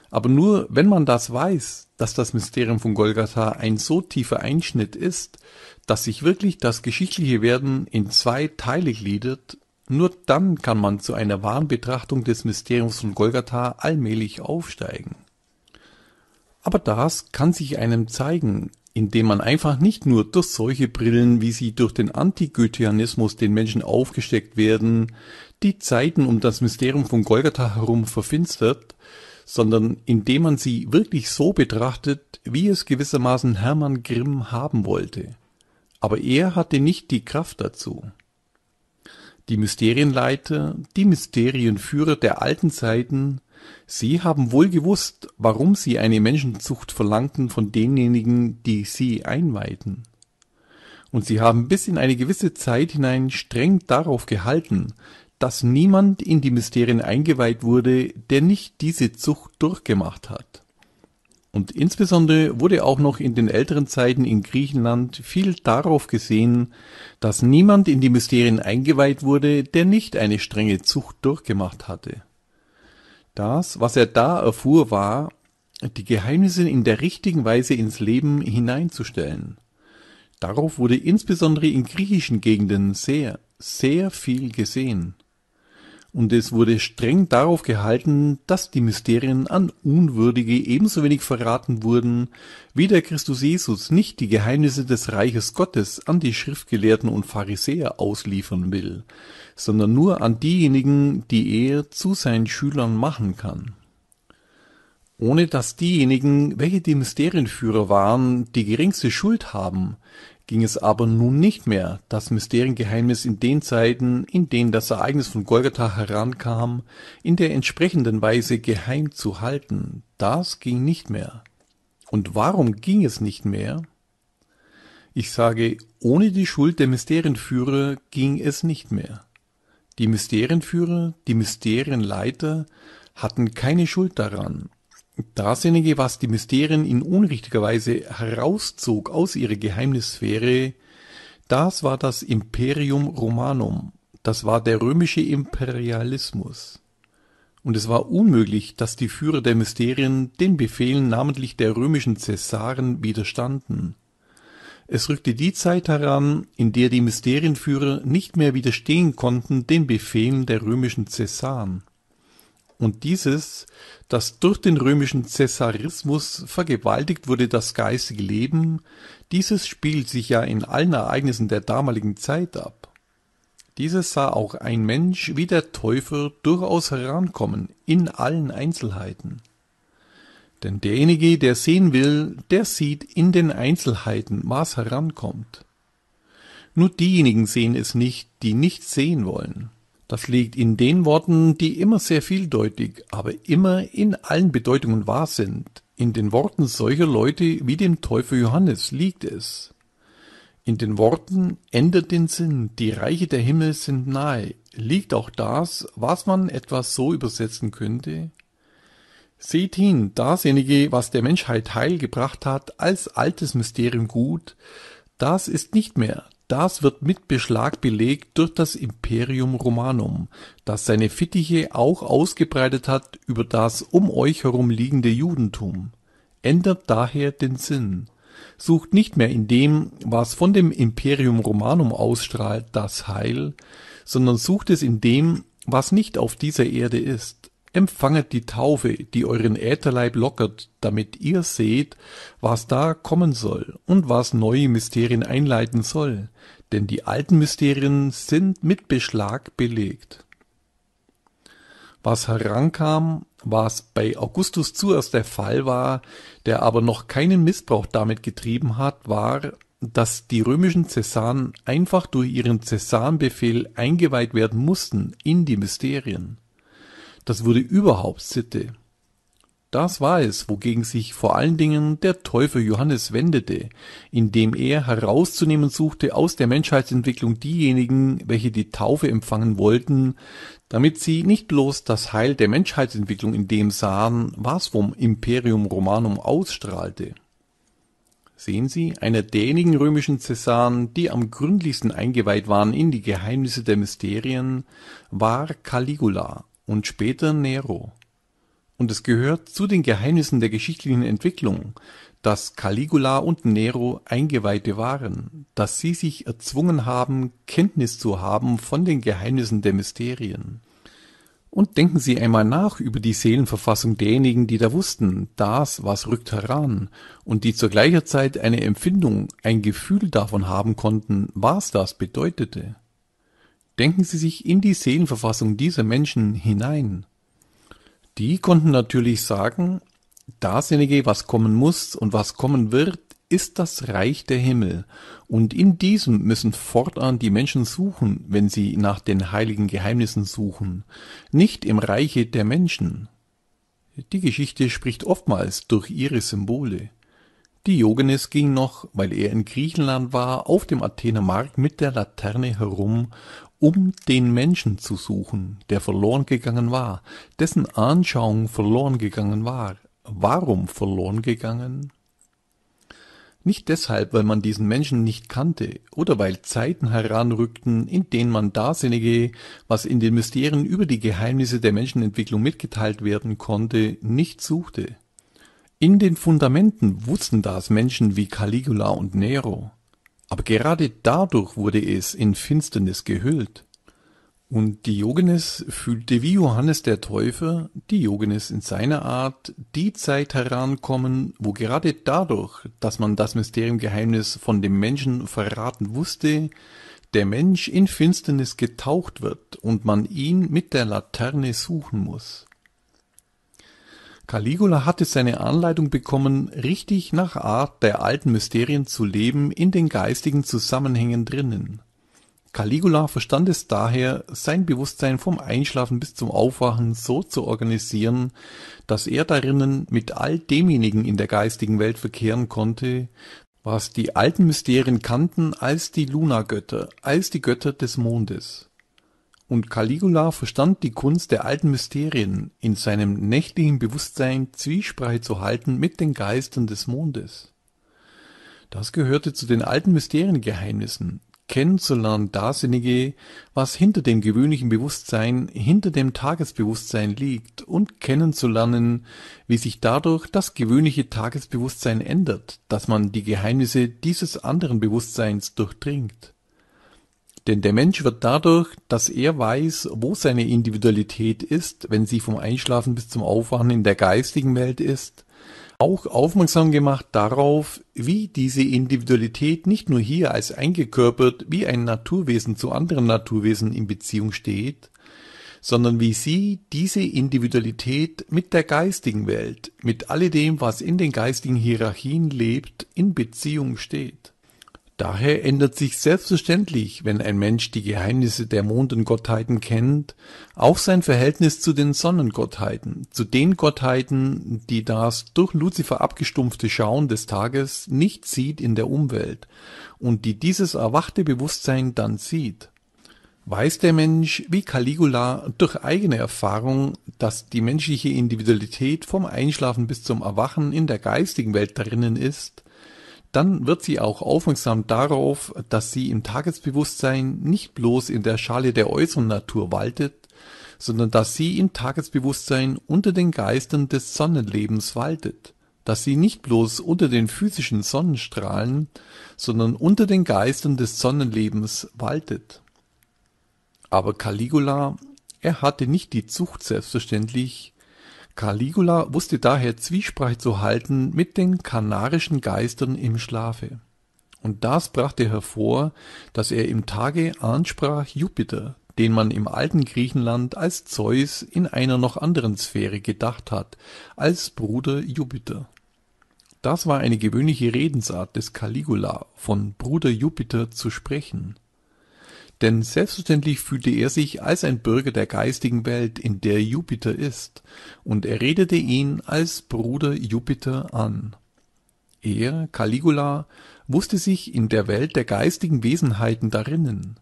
Aber nur wenn man das weiß, dass das Mysterium von Golgatha ein so tiefer Einschnitt ist, dass sich wirklich das geschichtliche Werden in zwei Teile gliedert, nur dann kann man zu einer wahren Betrachtung des Mysteriums von Golgatha allmählich aufsteigen. Aber das kann sich einem zeigen, indem man einfach nicht nur durch solche Brillen, wie sie durch den Antigoetheanismus den Menschen aufgesteckt werden, die Zeiten um das Mysterium von Golgatha herum verfinstert, sondern indem man sie wirklich so betrachtet, wie es gewissermaßen Hermann Grimm haben wollte aber er hatte nicht die Kraft dazu. Die Mysterienleiter, die Mysterienführer der alten Zeiten, sie haben wohl gewusst, warum sie eine Menschenzucht verlangten von denjenigen, die sie einweihten. Und sie haben bis in eine gewisse Zeit hinein streng darauf gehalten, dass niemand in die Mysterien eingeweiht wurde, der nicht diese Zucht durchgemacht hat. Und insbesondere wurde auch noch in den älteren Zeiten in Griechenland viel darauf gesehen, dass niemand in die Mysterien eingeweiht wurde, der nicht eine strenge Zucht durchgemacht hatte. Das, was er da erfuhr, war, die Geheimnisse in der richtigen Weise ins Leben hineinzustellen. Darauf wurde insbesondere in griechischen Gegenden sehr, sehr viel gesehen und es wurde streng darauf gehalten, dass die Mysterien an Unwürdige ebenso wenig verraten wurden, wie der Christus Jesus nicht die Geheimnisse des Reiches Gottes an die Schriftgelehrten und Pharisäer ausliefern will, sondern nur an diejenigen, die er zu seinen Schülern machen kann ohne dass diejenigen, welche die Mysterienführer waren, die geringste Schuld haben, ging es aber nun nicht mehr, das Mysteriengeheimnis in den Zeiten, in denen das Ereignis von Golgatha herankam, in der entsprechenden Weise geheim zu halten. Das ging nicht mehr. Und warum ging es nicht mehr? Ich sage, ohne die Schuld der Mysterienführer ging es nicht mehr. Die Mysterienführer, die Mysterienleiter hatten keine Schuld daran, Dasjenige, was die Mysterien in unrichtiger Weise herauszog aus ihrer Geheimnissphäre, das war das Imperium Romanum, das war der römische Imperialismus. Und es war unmöglich, dass die Führer der Mysterien den Befehlen namentlich der römischen Cäsaren widerstanden. Es rückte die Zeit heran, in der die Mysterienführer nicht mehr widerstehen konnten den Befehlen der römischen Cäsaren und dieses, das durch den römischen Cäsarismus vergewaltigt wurde das geistige Leben, dieses spielt sich ja in allen Ereignissen der damaligen Zeit ab. Dieses sah auch ein Mensch wie der Täufer durchaus herankommen, in allen Einzelheiten. Denn derjenige, der sehen will, der sieht in den Einzelheiten, was herankommt. Nur diejenigen sehen es nicht, die nicht sehen wollen. Das liegt in den Worten, die immer sehr vieldeutig, aber immer in allen Bedeutungen wahr sind. In den Worten solcher Leute wie dem Täufer Johannes liegt es. In den Worten ändert den Sinn, die Reiche der Himmel sind nahe, liegt auch das, was man etwas so übersetzen könnte. Seht hin, dasjenige, was der Menschheit Heil gebracht hat, als altes Mysterium gut, das ist nicht mehr, das wird mit Beschlag belegt durch das Imperium Romanum, das seine Fittiche auch ausgebreitet hat über das um euch herum liegende Judentum. Ändert daher den Sinn. Sucht nicht mehr in dem, was von dem Imperium Romanum ausstrahlt, das Heil, sondern sucht es in dem, was nicht auf dieser Erde ist Empfanget die Taufe, die euren Ätherleib lockert, damit ihr seht, was da kommen soll und was neue Mysterien einleiten soll, denn die alten Mysterien sind mit Beschlag belegt. Was herankam, was bei Augustus zuerst der Fall war, der aber noch keinen Missbrauch damit getrieben hat, war, dass die römischen Cäsaren einfach durch ihren Cäsarenbefehl eingeweiht werden mussten in die Mysterien. Das wurde überhaupt Sitte. Das war es, wogegen sich vor allen Dingen der Täufer Johannes wendete, indem er herauszunehmen suchte aus der Menschheitsentwicklung diejenigen, welche die Taufe empfangen wollten, damit sie nicht bloß das Heil der Menschheitsentwicklung in dem sahen, was vom Imperium Romanum ausstrahlte. Sehen Sie, einer derjenigen römischen Cäsaren, die am gründlichsten eingeweiht waren in die Geheimnisse der Mysterien, war Caligula, und später Nero. Und es gehört zu den Geheimnissen der geschichtlichen Entwicklung, dass Caligula und Nero Eingeweihte waren, dass sie sich erzwungen haben, Kenntnis zu haben von den Geheimnissen der Mysterien. Und denken Sie einmal nach über die Seelenverfassung derjenigen, die da wussten, das, was rückt heran, und die zur gleichen Zeit eine Empfindung, ein Gefühl davon haben konnten, was das bedeutete. Denken Sie sich in die Seelenverfassung dieser Menschen hinein. Die konnten natürlich sagen, dasjenige, was kommen muss und was kommen wird, ist das Reich der Himmel, und in diesem müssen fortan die Menschen suchen, wenn sie nach den heiligen Geheimnissen suchen, nicht im Reiche der Menschen. Die Geschichte spricht oftmals durch ihre Symbole. Diogenes ging noch, weil er in Griechenland war, auf dem Athener Markt mit der Laterne herum um den Menschen zu suchen, der verloren gegangen war, dessen Anschauung verloren gegangen war. Warum verloren gegangen? Nicht deshalb, weil man diesen Menschen nicht kannte oder weil Zeiten heranrückten, in denen man Dasinnige, was in den Mysterien über die Geheimnisse der Menschenentwicklung mitgeteilt werden konnte, nicht suchte. In den Fundamenten wussten das Menschen wie Caligula und Nero. Aber gerade dadurch wurde es in Finsternis gehüllt. Und Diogenes fühlte wie Johannes der Täufer, Diogenes in seiner Art, die Zeit herankommen, wo gerade dadurch, dass man das Mysteriumgeheimnis von dem Menschen verraten wusste, der Mensch in Finsternis getaucht wird und man ihn mit der Laterne suchen muss. Caligula hatte seine Anleitung bekommen, richtig nach Art der alten Mysterien zu leben in den geistigen Zusammenhängen drinnen. Caligula verstand es daher, sein Bewusstsein vom Einschlafen bis zum Aufwachen so zu organisieren, dass er darinnen mit all demjenigen in der geistigen Welt verkehren konnte, was die alten Mysterien kannten als die Lunagötter, als die Götter des Mondes und Caligula verstand die Kunst der alten Mysterien in seinem nächtlichen Bewusstsein Zwiesprache zu halten mit den Geistern des Mondes. Das gehörte zu den alten Mysteriengeheimnissen, kennenzulernen Darsinnige, was hinter dem gewöhnlichen Bewusstsein, hinter dem Tagesbewusstsein liegt und kennenzulernen, wie sich dadurch das gewöhnliche Tagesbewusstsein ändert, dass man die Geheimnisse dieses anderen Bewusstseins durchdringt. Denn der Mensch wird dadurch, dass er weiß, wo seine Individualität ist, wenn sie vom Einschlafen bis zum Aufwachen in der geistigen Welt ist, auch aufmerksam gemacht darauf, wie diese Individualität nicht nur hier als eingekörpert wie ein Naturwesen zu anderen Naturwesen in Beziehung steht, sondern wie sie diese Individualität mit der geistigen Welt, mit alledem, was in den geistigen Hierarchien lebt, in Beziehung steht. Daher ändert sich selbstverständlich, wenn ein Mensch die Geheimnisse der Mondengottheiten kennt, auch sein Verhältnis zu den Sonnengottheiten, zu den Gottheiten, die das durch Luzifer abgestumpfte Schauen des Tages nicht sieht in der Umwelt und die dieses erwachte Bewusstsein dann sieht. Weiß der Mensch, wie Caligula, durch eigene Erfahrung, dass die menschliche Individualität vom Einschlafen bis zum Erwachen in der geistigen Welt darinnen ist, dann wird sie auch aufmerksam darauf, dass sie im Tagesbewusstsein nicht bloß in der Schale der äußeren Natur waltet, sondern dass sie im Tagesbewusstsein unter den Geistern des Sonnenlebens waltet, dass sie nicht bloß unter den physischen Sonnenstrahlen, sondern unter den Geistern des Sonnenlebens waltet. Aber Caligula, er hatte nicht die Zucht selbstverständlich, Caligula wusste daher Zwiesprache zu halten mit den kanarischen Geistern im Schlafe. Und das brachte hervor, dass er im Tage ansprach Jupiter, den man im alten Griechenland als Zeus in einer noch anderen Sphäre gedacht hat, als Bruder Jupiter. Das war eine gewöhnliche Redensart des Caligula, von Bruder Jupiter zu sprechen. Denn selbstverständlich fühlte er sich als ein Bürger der geistigen Welt, in der Jupiter ist, und er redete ihn als Bruder Jupiter an. Er, Caligula, wusste sich in der Welt der geistigen Wesenheiten darinnen.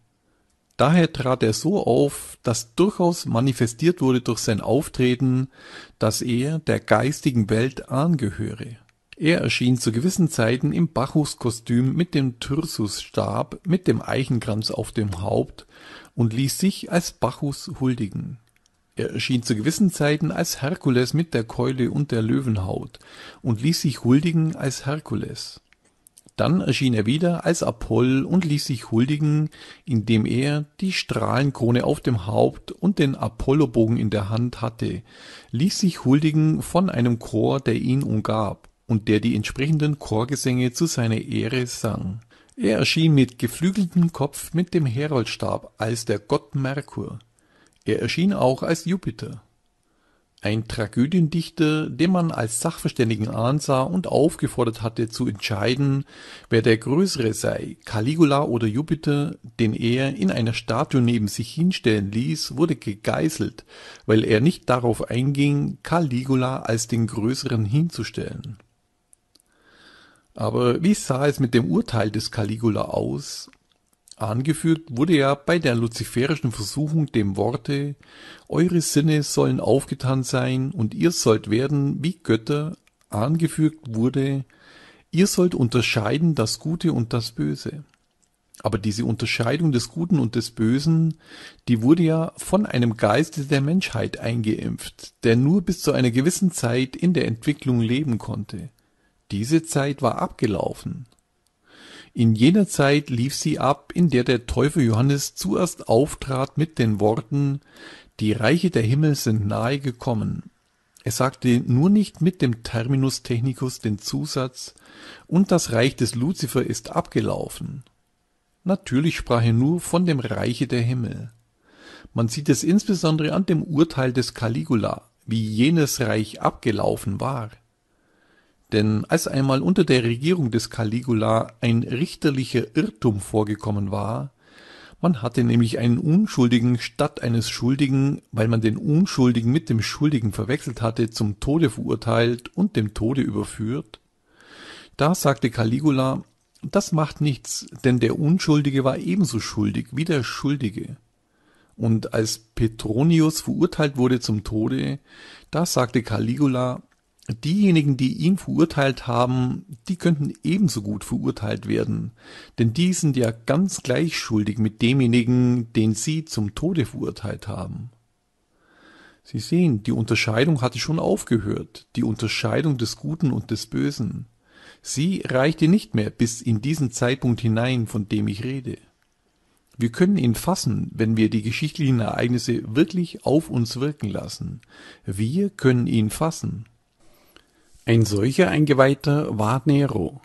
Daher trat er so auf, dass durchaus manifestiert wurde durch sein Auftreten, dass er der geistigen Welt angehöre. Er erschien zu gewissen Zeiten im Bacchuskostüm mit dem Thyrsusstab mit dem Eichenkranz auf dem Haupt und ließ sich als Bacchus huldigen. Er erschien zu gewissen Zeiten als Herkules mit der Keule und der Löwenhaut und ließ sich huldigen als Herkules. Dann erschien er wieder als Apoll und ließ sich huldigen, indem er die Strahlenkrone auf dem Haupt und den Apollobogen in der Hand hatte, ließ sich huldigen von einem Chor, der ihn umgab und der die entsprechenden Chorgesänge zu seiner Ehre sang. Er erschien mit geflügeltem Kopf mit dem Heroldstab als der Gott Merkur. Er erschien auch als Jupiter. Ein Tragödiendichter, den man als Sachverständigen ansah und aufgefordert hatte zu entscheiden, wer der Größere sei, Caligula oder Jupiter, den er in einer Statue neben sich hinstellen ließ, wurde gegeißelt, weil er nicht darauf einging, Caligula als den Größeren hinzustellen. Aber wie sah es mit dem Urteil des Caligula aus? Angeführt wurde ja bei der luziferischen Versuchung dem Worte, eure Sinne sollen aufgetan sein und ihr sollt werden wie Götter, angefügt wurde, ihr sollt unterscheiden das Gute und das Böse. Aber diese Unterscheidung des Guten und des Bösen, die wurde ja von einem Geiste der Menschheit eingeimpft, der nur bis zu einer gewissen Zeit in der Entwicklung leben konnte. Diese Zeit war abgelaufen. In jener Zeit lief sie ab, in der der Teufel Johannes zuerst auftrat mit den Worten Die Reiche der Himmel sind nahe gekommen. Er sagte nur nicht mit dem Terminus technicus den Zusatz Und das Reich des Luzifer ist abgelaufen. Natürlich sprach er nur von dem Reiche der Himmel. Man sieht es insbesondere an dem Urteil des Caligula, wie jenes Reich abgelaufen war. Denn als einmal unter der Regierung des Caligula ein richterlicher Irrtum vorgekommen war, man hatte nämlich einen Unschuldigen statt eines Schuldigen, weil man den Unschuldigen mit dem Schuldigen verwechselt hatte, zum Tode verurteilt und dem Tode überführt, da sagte Caligula, das macht nichts, denn der Unschuldige war ebenso schuldig wie der Schuldige. Und als Petronius verurteilt wurde zum Tode, da sagte Caligula, Diejenigen, die ihn verurteilt haben, die könnten ebenso gut verurteilt werden, denn die sind ja ganz gleich schuldig mit demjenigen, den sie zum Tode verurteilt haben. Sie sehen, die Unterscheidung hatte schon aufgehört, die Unterscheidung des Guten und des Bösen. Sie reichte nicht mehr bis in diesen Zeitpunkt hinein, von dem ich rede. Wir können ihn fassen, wenn wir die geschichtlichen Ereignisse wirklich auf uns wirken lassen. Wir können ihn fassen. Ein solcher Eingeweihter war Nero,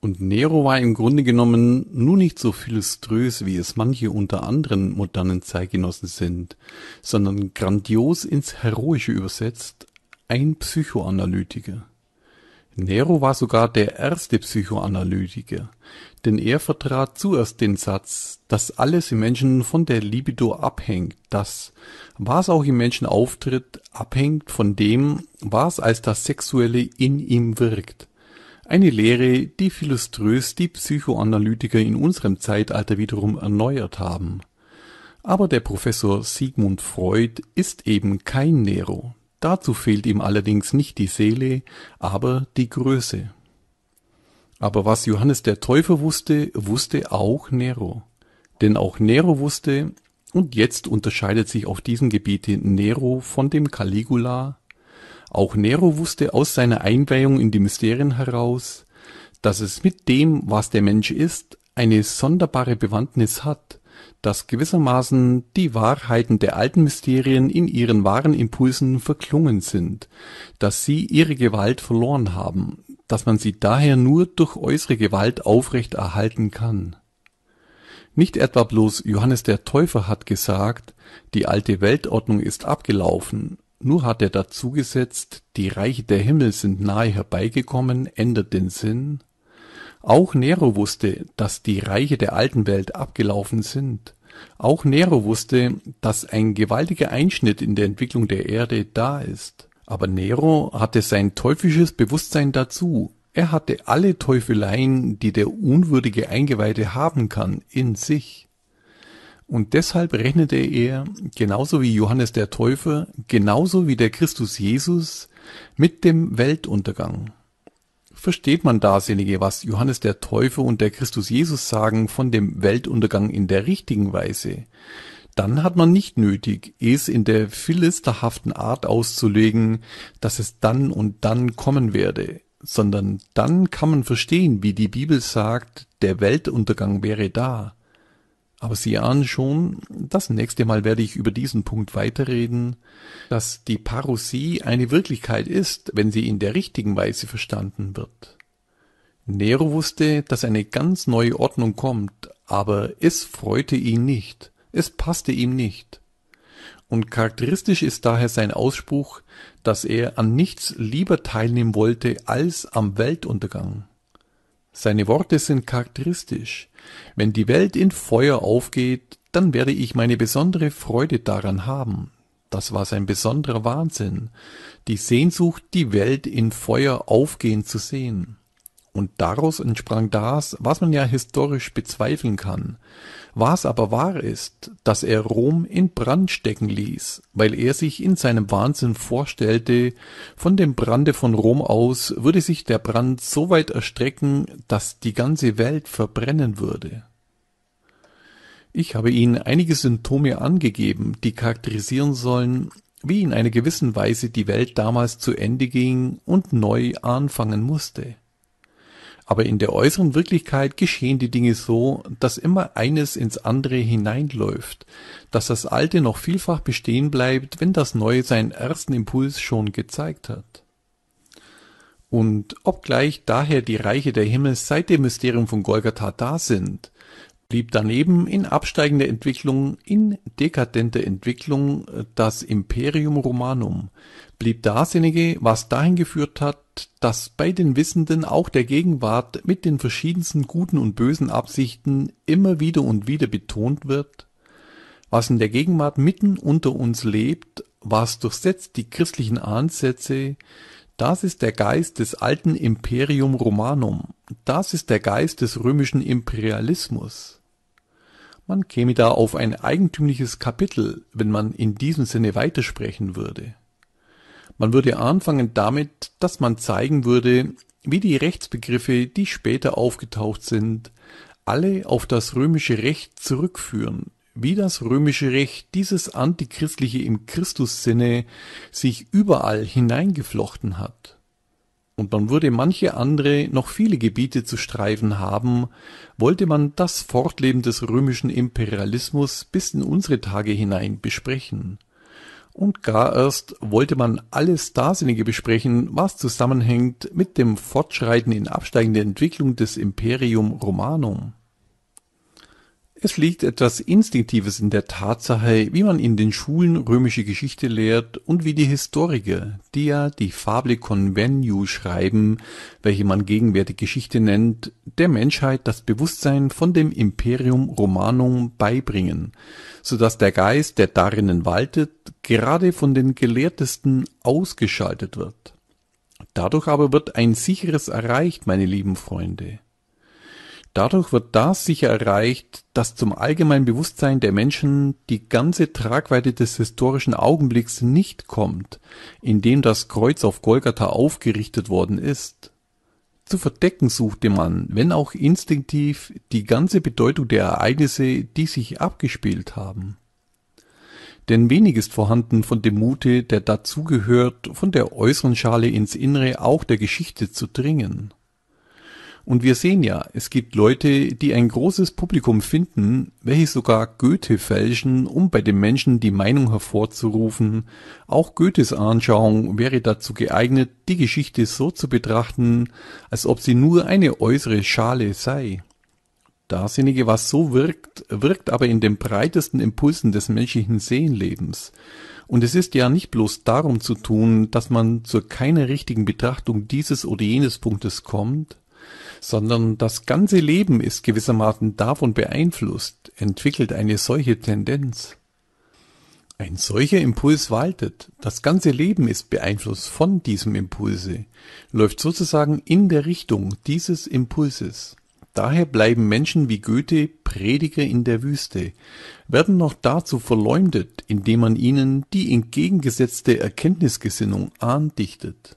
und Nero war im Grunde genommen nur nicht so philiströs, wie es manche unter anderen modernen Zeitgenossen sind, sondern grandios ins Heroische übersetzt ein Psychoanalytiker Nero war sogar der erste Psychoanalytiker, denn er vertrat zuerst den Satz, dass alles im Menschen von der Libido abhängt, dass was auch im Menschen auftritt, abhängt von dem, was als das Sexuelle in ihm wirkt. Eine Lehre, die philoströs die Psychoanalytiker in unserem Zeitalter wiederum erneuert haben. Aber der Professor Sigmund Freud ist eben kein Nero, Dazu fehlt ihm allerdings nicht die Seele, aber die Größe. Aber was Johannes der Täufer wusste, wusste auch Nero. Denn auch Nero wusste, und jetzt unterscheidet sich auf diesem Gebiet Nero von dem Caligula, auch Nero wusste aus seiner Einweihung in die Mysterien heraus, dass es mit dem, was der Mensch ist, eine sonderbare Bewandtnis hat, das gewissermaßen die Wahrheiten der alten Mysterien in ihren wahren Impulsen verklungen sind, dass sie ihre Gewalt verloren haben, dass man sie daher nur durch äußere Gewalt aufrecht erhalten kann. Nicht etwa bloß Johannes der Täufer hat gesagt, die alte Weltordnung ist abgelaufen, nur hat er dazu gesetzt, die Reiche der Himmel sind nahe herbeigekommen, ändert den Sinn, auch Nero wusste, dass die Reiche der alten Welt abgelaufen sind. Auch Nero wusste, dass ein gewaltiger Einschnitt in der Entwicklung der Erde da ist. Aber Nero hatte sein teuflisches Bewusstsein dazu. Er hatte alle Teufeleien, die der unwürdige Eingeweihte haben kann, in sich. Und deshalb rechnete er, genauso wie Johannes der Täufer, genauso wie der Christus Jesus, mit dem Weltuntergang versteht man Darselige, was Johannes der Täufer und der Christus Jesus sagen von dem Weltuntergang in der richtigen Weise, dann hat man nicht nötig, es in der philisterhaften Art auszulegen, dass es dann und dann kommen werde, sondern dann kann man verstehen, wie die Bibel sagt, der Weltuntergang wäre da, aber Sie ahnen schon, das nächste Mal werde ich über diesen Punkt weiterreden, dass die Parousie eine Wirklichkeit ist, wenn sie in der richtigen Weise verstanden wird. Nero wusste, dass eine ganz neue Ordnung kommt, aber es freute ihn nicht, es passte ihm nicht. Und charakteristisch ist daher sein Ausspruch, dass er an nichts lieber teilnehmen wollte als am Weltuntergang. Seine Worte sind charakteristisch: Wenn die Welt in Feuer aufgeht, dann werde ich meine besondere Freude daran haben. Das war sein besonderer Wahnsinn, die Sehnsucht, die Welt in Feuer aufgehen zu sehen und daraus entsprang das, was man ja historisch bezweifeln kann, was aber wahr ist, dass er Rom in Brand stecken ließ, weil er sich in seinem Wahnsinn vorstellte, von dem Brande von Rom aus würde sich der Brand so weit erstrecken, dass die ganze Welt verbrennen würde. Ich habe Ihnen einige Symptome angegeben, die charakterisieren sollen, wie in einer gewissen Weise die Welt damals zu Ende ging und neu anfangen musste. Aber in der äußeren Wirklichkeit geschehen die Dinge so, dass immer eines ins andere hineinläuft, dass das Alte noch vielfach bestehen bleibt, wenn das Neue seinen ersten Impuls schon gezeigt hat. Und obgleich daher die Reiche der Himmel seit dem Mysterium von Golgatha da sind, blieb daneben in absteigender Entwicklung, in dekadenter Entwicklung das Imperium Romanum, blieb der was dahin geführt hat, dass bei den Wissenden auch der Gegenwart mit den verschiedensten guten und bösen Absichten immer wieder und wieder betont wird, was in der Gegenwart mitten unter uns lebt, was durchsetzt die christlichen Ansätze, das ist der Geist des alten Imperium Romanum, das ist der Geist des römischen Imperialismus. Man käme da auf ein eigentümliches Kapitel, wenn man in diesem Sinne weitersprechen würde. Man würde anfangen damit, dass man zeigen würde, wie die Rechtsbegriffe, die später aufgetaucht sind, alle auf das römische Recht zurückführen, wie das römische Recht dieses antichristliche im Christussinne sich überall hineingeflochten hat. Und man würde manche andere noch viele Gebiete zu streifen haben, wollte man das Fortleben des römischen Imperialismus bis in unsere Tage hinein besprechen und gar erst wollte man alles Starrsinnige besprechen, was zusammenhängt mit dem Fortschreiten in absteigender Entwicklung des Imperium Romanum es liegt etwas Instinktives in der Tatsache, wie man in den Schulen römische Geschichte lehrt und wie die Historiker, die ja die Fable convenio schreiben, welche man gegenwärtige Geschichte nennt, der Menschheit das Bewusstsein von dem Imperium Romanum beibringen, so dass der Geist, der darinnen waltet, gerade von den Gelehrtesten ausgeschaltet wird. Dadurch aber wird ein sicheres erreicht, meine lieben Freunde. Dadurch wird das sicher erreicht, dass zum allgemeinen Bewusstsein der Menschen die ganze Tragweite des historischen Augenblicks nicht kommt, in dem das Kreuz auf Golgatha aufgerichtet worden ist. Zu verdecken suchte man, wenn auch instinktiv, die ganze Bedeutung der Ereignisse, die sich abgespielt haben. Denn wenig ist vorhanden von dem Mute, der dazugehört, von der äußeren Schale ins Innere auch der Geschichte zu dringen. Und wir sehen ja, es gibt Leute, die ein großes Publikum finden, welche sogar Goethe fälschen, um bei den Menschen die Meinung hervorzurufen. Auch Goethes Anschauung wäre dazu geeignet, die Geschichte so zu betrachten, als ob sie nur eine äußere Schale sei. Darsinnige, was so wirkt, wirkt aber in den breitesten Impulsen des menschlichen Seelenlebens. Und es ist ja nicht bloß darum zu tun, dass man zu keiner richtigen Betrachtung dieses oder jenes Punktes kommt, sondern das ganze Leben ist gewissermaßen davon beeinflusst, entwickelt eine solche Tendenz. Ein solcher Impuls waltet, das ganze Leben ist beeinflusst von diesem Impulse, läuft sozusagen in der Richtung dieses Impulses. Daher bleiben Menschen wie Goethe Prediger in der Wüste, werden noch dazu verleumdet, indem man ihnen die entgegengesetzte Erkenntnisgesinnung andichtet.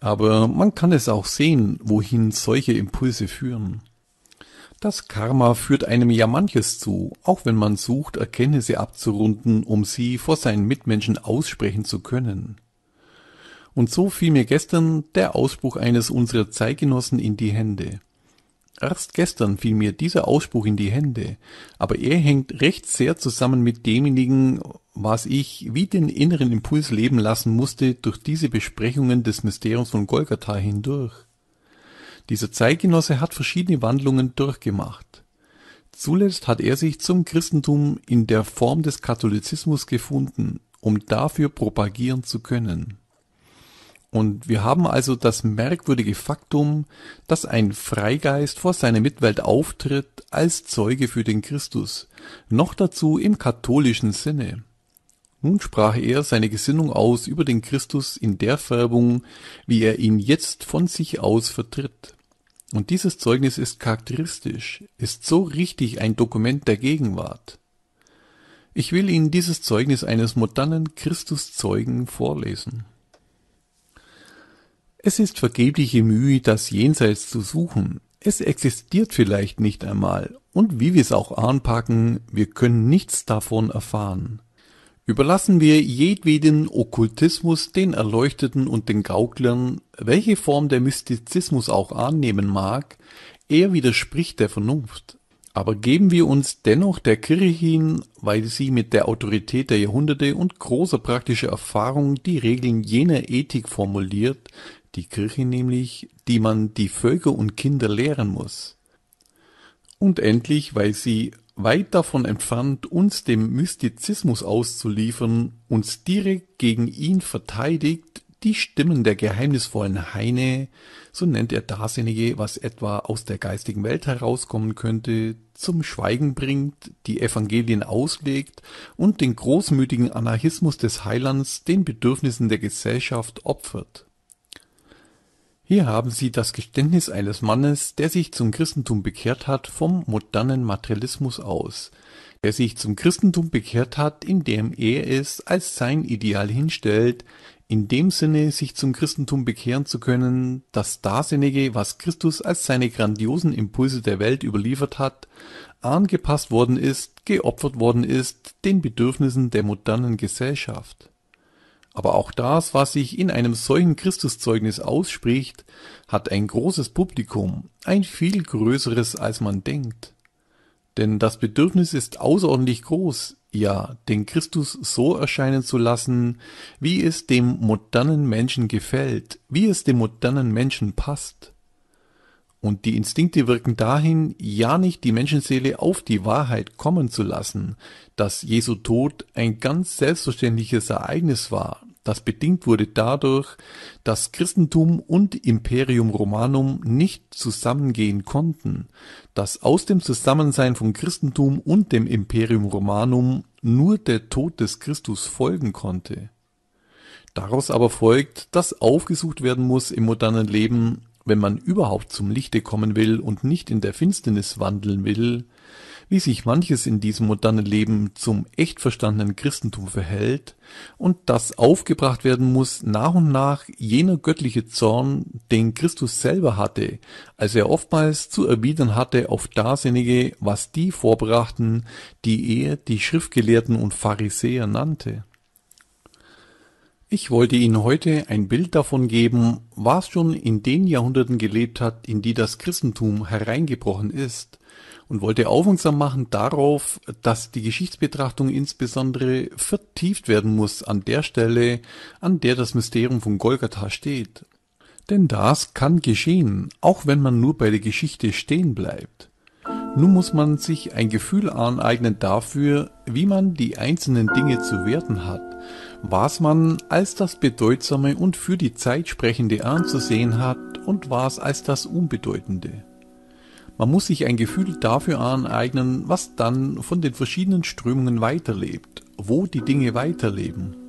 Aber man kann es auch sehen, wohin solche Impulse führen. Das Karma führt einem ja manches zu, auch wenn man sucht, Erkenntnisse abzurunden, um sie vor seinen Mitmenschen aussprechen zu können. Und so fiel mir gestern der Ausbruch eines unserer Zeitgenossen in die Hände. Erst gestern fiel mir dieser Ausspruch in die Hände, aber er hängt recht sehr zusammen mit demjenigen, was ich wie den inneren Impuls leben lassen musste durch diese Besprechungen des Mysteriums von Golgatha hindurch. Dieser Zeitgenosse hat verschiedene Wandlungen durchgemacht. Zuletzt hat er sich zum Christentum in der Form des Katholizismus gefunden, um dafür propagieren zu können. Und wir haben also das merkwürdige Faktum, dass ein Freigeist vor seiner Mitwelt auftritt als Zeuge für den Christus, noch dazu im katholischen Sinne. Nun sprach er seine Gesinnung aus über den Christus in der Färbung, wie er ihn jetzt von sich aus vertritt. Und dieses Zeugnis ist charakteristisch, ist so richtig ein Dokument der Gegenwart. Ich will Ihnen dieses Zeugnis eines modernen Christuszeugen vorlesen. Es ist vergebliche Mühe, das Jenseits zu suchen. Es existiert vielleicht nicht einmal, und wie wir es auch anpacken, wir können nichts davon erfahren. Überlassen wir jedweden Okkultismus den Erleuchteten und den Gauklern, welche Form der Mystizismus auch annehmen mag, er widerspricht der Vernunft. Aber geben wir uns dennoch der Kirche hin, weil sie mit der Autorität der Jahrhunderte und großer praktischer Erfahrung die Regeln jener Ethik formuliert, die Kirche nämlich, die man die Völker und Kinder lehren muss. Und endlich, weil sie weit davon entfernt, uns dem Mystizismus auszuliefern, uns direkt gegen ihn verteidigt, die Stimmen der geheimnisvollen Heine, so nennt er Dasjenige, was etwa aus der geistigen Welt herauskommen könnte, zum Schweigen bringt, die Evangelien auslegt und den großmütigen Anarchismus des Heilands den Bedürfnissen der Gesellschaft opfert. Hier haben Sie das Geständnis eines Mannes, der sich zum Christentum bekehrt hat, vom modernen Materialismus aus, der sich zum Christentum bekehrt hat, indem er es als sein Ideal hinstellt, in dem Sinne sich zum Christentum bekehren zu können, das Dasinnige, was Christus als seine grandiosen Impulse der Welt überliefert hat, angepasst worden ist, geopfert worden ist, den Bedürfnissen der modernen Gesellschaft aber auch das, was sich in einem solchen Christuszeugnis ausspricht, hat ein großes Publikum, ein viel größeres, als man denkt. Denn das Bedürfnis ist außerordentlich groß, ja, den Christus so erscheinen zu lassen, wie es dem modernen Menschen gefällt, wie es dem modernen Menschen passt. Und die Instinkte wirken dahin, ja nicht die Menschenseele auf die Wahrheit kommen zu lassen, dass Jesu Tod ein ganz selbstverständliches Ereignis war, das bedingt wurde dadurch, dass Christentum und Imperium Romanum nicht zusammengehen konnten, dass aus dem Zusammensein von Christentum und dem Imperium Romanum nur der Tod des Christus folgen konnte. Daraus aber folgt, dass aufgesucht werden muss im modernen Leben, wenn man überhaupt zum Lichte kommen will und nicht in der Finsternis wandeln will, wie sich manches in diesem modernen Leben zum echt verstandenen Christentum verhält und dass aufgebracht werden muss nach und nach jener göttliche Zorn, den Christus selber hatte, als er oftmals zu erwidern hatte auf Darsinnige, was die vorbrachten, die er die Schriftgelehrten und Pharisäer nannte. Ich wollte Ihnen heute ein Bild davon geben, was schon in den Jahrhunderten gelebt hat, in die das Christentum hereingebrochen ist und wollte aufmerksam machen darauf, dass die Geschichtsbetrachtung insbesondere vertieft werden muss an der Stelle, an der das Mysterium von Golgatha steht. Denn das kann geschehen, auch wenn man nur bei der Geschichte stehen bleibt. Nun muss man sich ein Gefühl aneignen dafür, wie man die einzelnen Dinge zu werten hat, was man als das Bedeutsame und für die Zeit sprechende anzusehen hat und was als das Unbedeutende. Man muss sich ein Gefühl dafür aneignen, was dann von den verschiedenen Strömungen weiterlebt, wo die Dinge weiterleben.